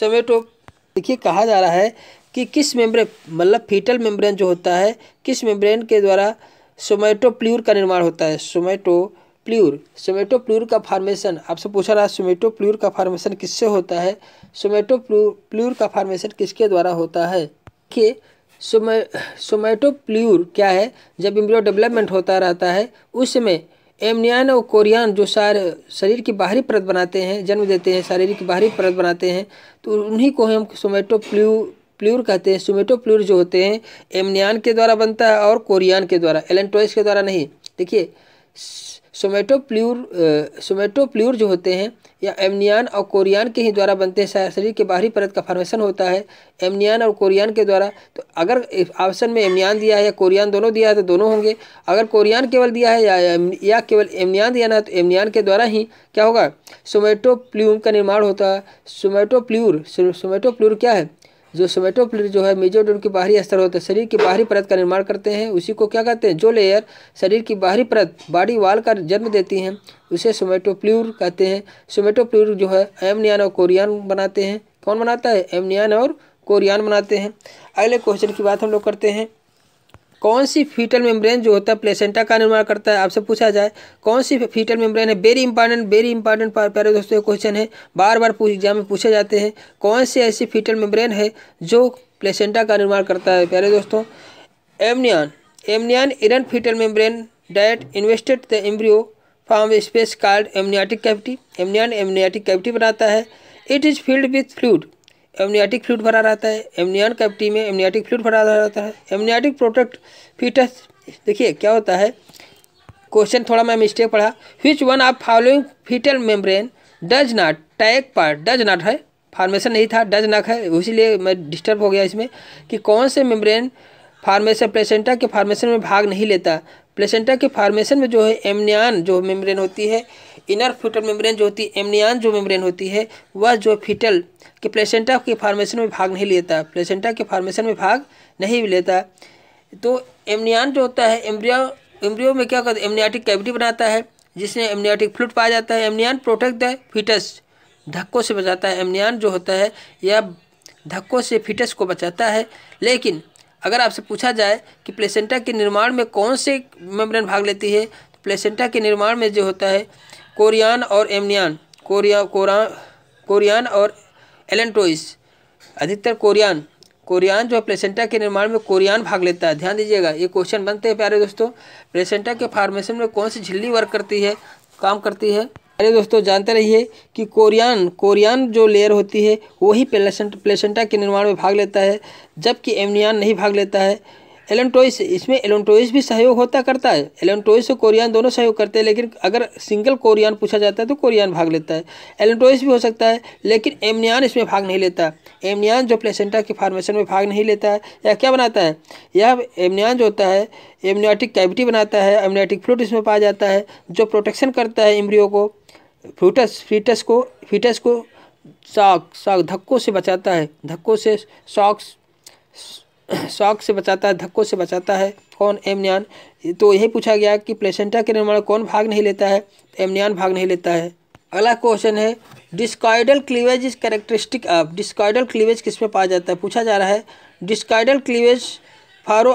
सोमेटो देखिए कहा जा रहा है कि किस मेम्ब्रेन मतलब फीटल मेम्ब्रेन जो होता है किस मेम्ब्रेन के द्वारा सोमेटो प्ल्यूर का निर्माण होता है सोमेटो प्ल्यूर सोमेटो प्ल्यूर का फार्मेशन आपसे पूछा रहा है सोमेटो प्ल्यूर का फार्मेशन किससे होता है सोमेटो प्ल्यूर का फार्मेशन किसके द्वारा होता है कि सोमे सोमेटो प्ल्यूर क्या है जब इम्ब्रियो डेवलपमेंट होता रहता है उस समय एमनियान और कोरियान जो सार शरीर की बाहरी परत बनाते हैं जन्म देते हैं शारीरिक की बाहरी परत बनाते हैं तो उन्हीं को हम सोमेटो प्ल्यू प्ल्यूर कहते हैं सोमेटो प्ल्यूर जो होते हैं एमनियान के द्वारा बनता है और कोरियान के द्वारा एलेंटोइस के द्वारा नहीं देखिए सोमेटोप्ल्यूर सोमेटोप्ल्यूर जो होते हैं या एमनियान और कोरियान के ही द्वारा बनते हैं शरीर के बाहरी परत का फॉर्मेशन होता है एमनियान और कोरियान के द्वारा तो अगर ऑप्शन में एमनियान दिया है या कोरियान दोनों दिया है तो दोनों होंगे अगर कोरियान केवल दिया है या या केवल एमनियान दिया ना तो एमनियान के द्वारा ही क्या होगा सोमेटोप्ल्यूम का निर्माण होता है सोमेटोप्ल्यूर सोमेटोप्ल्यूर क्या है जो सोमेटोप्लिट जो है मेजोडोन के बाहरी स्तर होते हैं शरीर की बाहरी परत का निर्माण करते हैं उसी को क्या कहते हैं जो लेयर शरीर की बाहरी परत बॉडी वाल का जन्म देती हैं उसे सोमेटोप्ल्यूर कहते हैं सोमेटोप्ल्यूर जो है एमनियान और कोरियान बनाते हैं कौन बनाता है एमनियान और कोरियान बनाते हैं अगले क्वेश्चन की बात हम लोग करते हैं कौन सी फीटल मेम्ब्रेन जो होता है प्लेसेंटा का निर्माण करता है आपसे पूछा जाए कौन सी फीटल मेम्ब्रेन है वेरी इंपॉर्टेंट वेरी इंपॉर्टेंट प्यारे दोस्तों क्वेश्चन है बार बार एग्जाम में पूछे जाते हैं कौन सी ऐसी फीटल मेम्ब्रेन है जो प्लेसेंटा का निर्माण करता है प्यारे दोस्तों amnion amnion is an foetal membrane that invested the embryo form space called amniotic cavity amnion amniotic cavity बनाता है it is filled with fluid amniotic fluid भरा रहता है एमनियन कैप्टी में एमनियाटिक फ्लूड भरा रहता है एमनियाटिक प्रोटेक्ट फीटस देखिए क्या होता है क्वेश्चन थोड़ा मैं मिस्टेक पढ़ा which one of following foetal membrane does not take part does not है फार्मेशन नहीं था डज नॉट है इसीलिए मैं डिस्टर्ब हो गया इसमें कि कौन से मेम्ब्रेन फार्मेशन प्लेसेंटा के फार्मेशन में भाग नहीं लेता प्लेसेंटा के फार्मेशन में जो है एमनियान जो मेम्ब्रेन होती है इनर फिटल मेम्ब्रेन जो होती है एमनियान जो मेम्ब्रेन होती है वह जो फिटल के प्लेसेंटा के फार्मेशन में भाग नहीं लेता प्लेसेंटा के फार्मेशन में भाग नहीं लेता तो एमनियान जो होता है एम्ब्रियो एम्ब्रियो में क्या करता है एमनियाटिक कैविटी बनाता है जिसमें एमनियाटिक फ्लूट पाया जाता है एमनियान प्रोटेक्ट द फिटस धक्कों से बचाता है एमनियान जो होता है यह धक्कों से फिटस को बचाता है लेकिन अगर आपसे पूछा जाए कि प्लेसेंटा के निर्माण में कौन से मेम्ब्रेन भाग लेती है तो प्लेसेंटा के निर्माण में जो होता है कोरियान और एमनियान कोरिया कोरा कोरियान और एलेंटोइस अधिकतर कोरियान कोरियान जो है प्लेसेंटा के निर्माण में कोरियान भाग लेता है ध्यान दीजिएगा ये क्वेश्चन बनते हैं प्यारे दोस्तों प्लेसेंटा के फार्मेशन में कौन सी झिल्ली वर्क करती है काम करती है अरे दोस्तों जानते रहिए कि कोरियान कोरियान जो लेयर होती है वही प्लेसेंट प्लेसेंटा के निर्माण में भाग लेता है जबकि एमनियान नहीं भाग लेता है एलेंटोइस इसमें एलेंटोइस भी सहयोग होता करता है एलेंटोइस और कोरियान दोनों सहयोग करते हैं लेकिन अगर सिंगल कोरियान पूछा जाता है तो कोरियान भाग लेता है एलेंटोइस भी हो सकता है लेकिन एमनियान इसमें भाग नहीं लेता एमनियान जो प्लेसेंटा की फार्मेशन में भाग नहीं लेता है यह क्या बनाता है यह एमनियान जो होता है एमनियाटिक कैविटी बनाता है एमनियाटिक फ्लूट इसमें पाया जाता है जो प्रोटेक्शन करता है एम्ब्रियो को फ्यूटस फीटस को फीटस को शॉक शॉक धक्कों से बचाता है धक्कों से शॉक शॉक से बचाता है धक्कों से बचाता है कौन एमनियान तो यही पूछा गया कि प्लेसेंटा के निर्माण कौन भाग नहीं लेता है एमनियान भाग नहीं लेता है अगला क्वेश्चन है discoidal cleavage is characteristic of discoidal cleavage किस में पाया जाता है पूछा जा रहा है discoidal cleavage furrow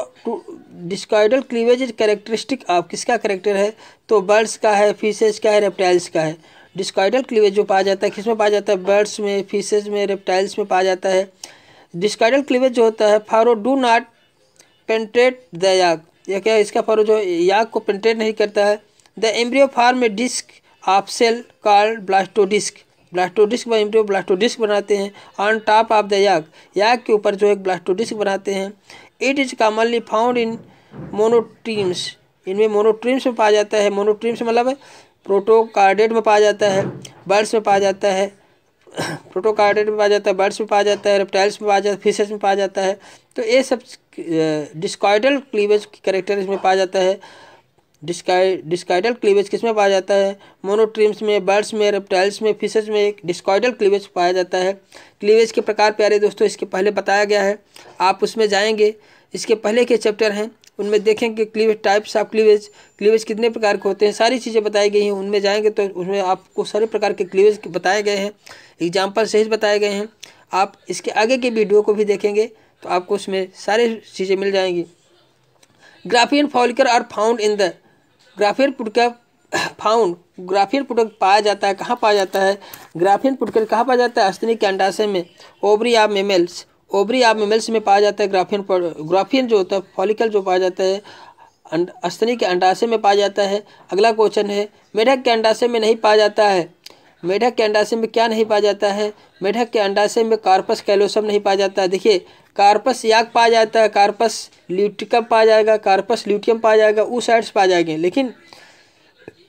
discoidal cleavage is characteristic of किसका करेक्टर है तो बर्ड्स का है फिशेज का है रेप्टाइल्स का है डिस्कॉइडल क्लीवेज जो पाया जाता है किसमें पाया जाता है बर्ड्स में फिशेज में रेप्टाइल्स में पाया जाता है डिस्कॉइडल क्लीवेज जो होता है furrow do not penetrate the yolk या क्या इसका फारो जो याग को पेंट्रेट नहीं करता है the embryo form a disc of cell disc blastodisc blastodisc में एम्ब्रियो डिस्क बनाते हैं ऑन टॉप ऑफ द याग याग के ऊपर जो एक ब्लास्टोडिस्क बनाते हैं it is commonly found in monotremes इनमें मोनोट्रीम्स में पाया जाता है मोनोट्रीम्स मतलब प्रोटोकार्डेट में पाया जाता है बर्ड्स में पाया जाता है प्रोटोकार्डेट में पाया जाता है बर्ड्स में पाया जाता है रेप्टाइल्स में पाया जाता है फिशेस में पाया जाता है तो ये सब डिस्कॉइडल क्लीवेज की करेक्टर इसमें पाया जाता है डिस्काइ डिस्काइडल क्लीवेज किस में पाया जाता है मोनोट्रीम्स में बर्ड्स में रेप्टाइल्स में फिशेज में एक डिस्कॉइडल क्लीवेज पाया जाता है क्लीवेज के प्रकार प्यारे दोस्तों इसके पहले बताया गया है आप उसमें जाएंगे इसके पहले के चैप्टर हैं उनमें देखें कि cleavage types of cleavage cleavage कितने प्रकार के होते हैं सारी चीज़ें बताई गई हैं उनमें जाएंगे तो उसमें आपको सारे प्रकार के क्लीवेज बताए गए हैं एग्जाम्पल सहित बताए गए हैं आप इसके आगे के वीडियो को भी देखेंगे तो आपको उसमें सारी चीज़ें मिल जाएंगी Graafian follicle are found in the Graafian पुटकर फाउंड ग्राफियन पुटक पाया जाता है कहाँ पाया जाता है ग्राफियन पुटकर कहाँ पाया जाता है अस्तनी के अंडाशय में ओबरी या मेमेल्स ओबरी आप मेमल्स में पाया जाता है ग्राफियन ग्राफियन जो होता है फॉलिकल जो पाया जाता है अस्तनी के अंडाशय में पाया जाता है अगला क्वेश्चन है मेढक के अंडाशय में नहीं पाया जाता है मेढक के अंडाशय में क्या नहीं पाया जाता है मेढक के अंडाशय में कार्पस कैलोसम नहीं पाया जाता है देखिए कार्पस याक पाया जाता है कार्पस ल्यूटिकम पाया जाएगा कार्पस ल्यूटियम पाया जाएगा उस साइड्स पाए जाएंगे लेकिन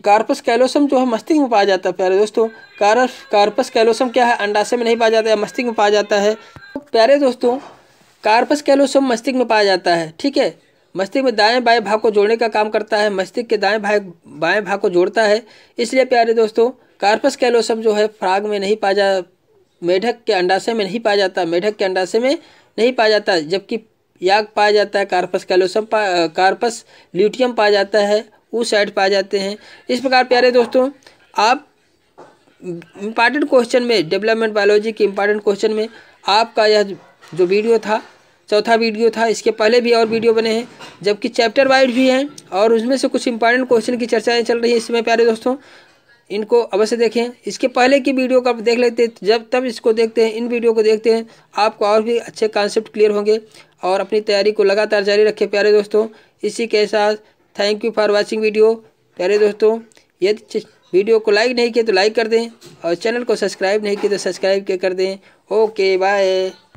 कार्पस कैलोसम जो है मस्तिष्क में पाया जाता है प्यारे दोस्तों कार्पस कार्पस कैलोसम क्या है अंडाशय में नहीं पाया जाता है मस्तिष्क में पाया जाता है प्यारे दोस्तों कार्पस कैलोसम मस्तिष्क में पाया जाता है ठीक है मस्तिष्क में दाएं बाएं भाग को जोड़ने का काम करता है मस्तिष्क के दाएं भाग बाएं भाग को जोड़ता है इसलिए प्यारे दोस्तों कार्पस कैलोसम जो है फ्राग में नहीं पाया जा मेढक के अंडाशय में नहीं पाया जाता मेढक के अंडाशय में नहीं पाया जाता जबकि याग पाया जाता है कार्पस कैलोसम कार्पस ल्यूटियम पाया जाता है वो साइड पाए जाते हैं इस प्रकार प्यारे दोस्तों आप इम्पॉर्टेंट क्वेश्चन में डेवलपमेंट बायोलॉजी के इम्पॉर्टेंट क्वेश्चन में आपका यह जो वीडियो था चौथा वीडियो था इसके पहले भी और वीडियो बने हैं जबकि चैप्टर वाइज भी हैं और उसमें से कुछ इंपॉर्टेंट क्वेश्चन की चर्चाएं चल रही है इसमें प्यारे दोस्तों इनको अवश्य देखें इसके पहले की वीडियो को आप देख लेते हैं जब तब इसको देखते हैं इन वीडियो को देखते हैं आपको और भी अच्छे कॉन्सेप्ट क्लियर होंगे और अपनी तैयारी को लगातार जारी रखें प्यारे दोस्तों इसी के साथ thank you for watching video प्यारे दोस्तों यदि वीडियो को लाइक नहीं किया तो लाइक कर दें और चैनल को सब्सक्राइब नहीं किया तो सब्सक्राइब के कर दें ओके बाय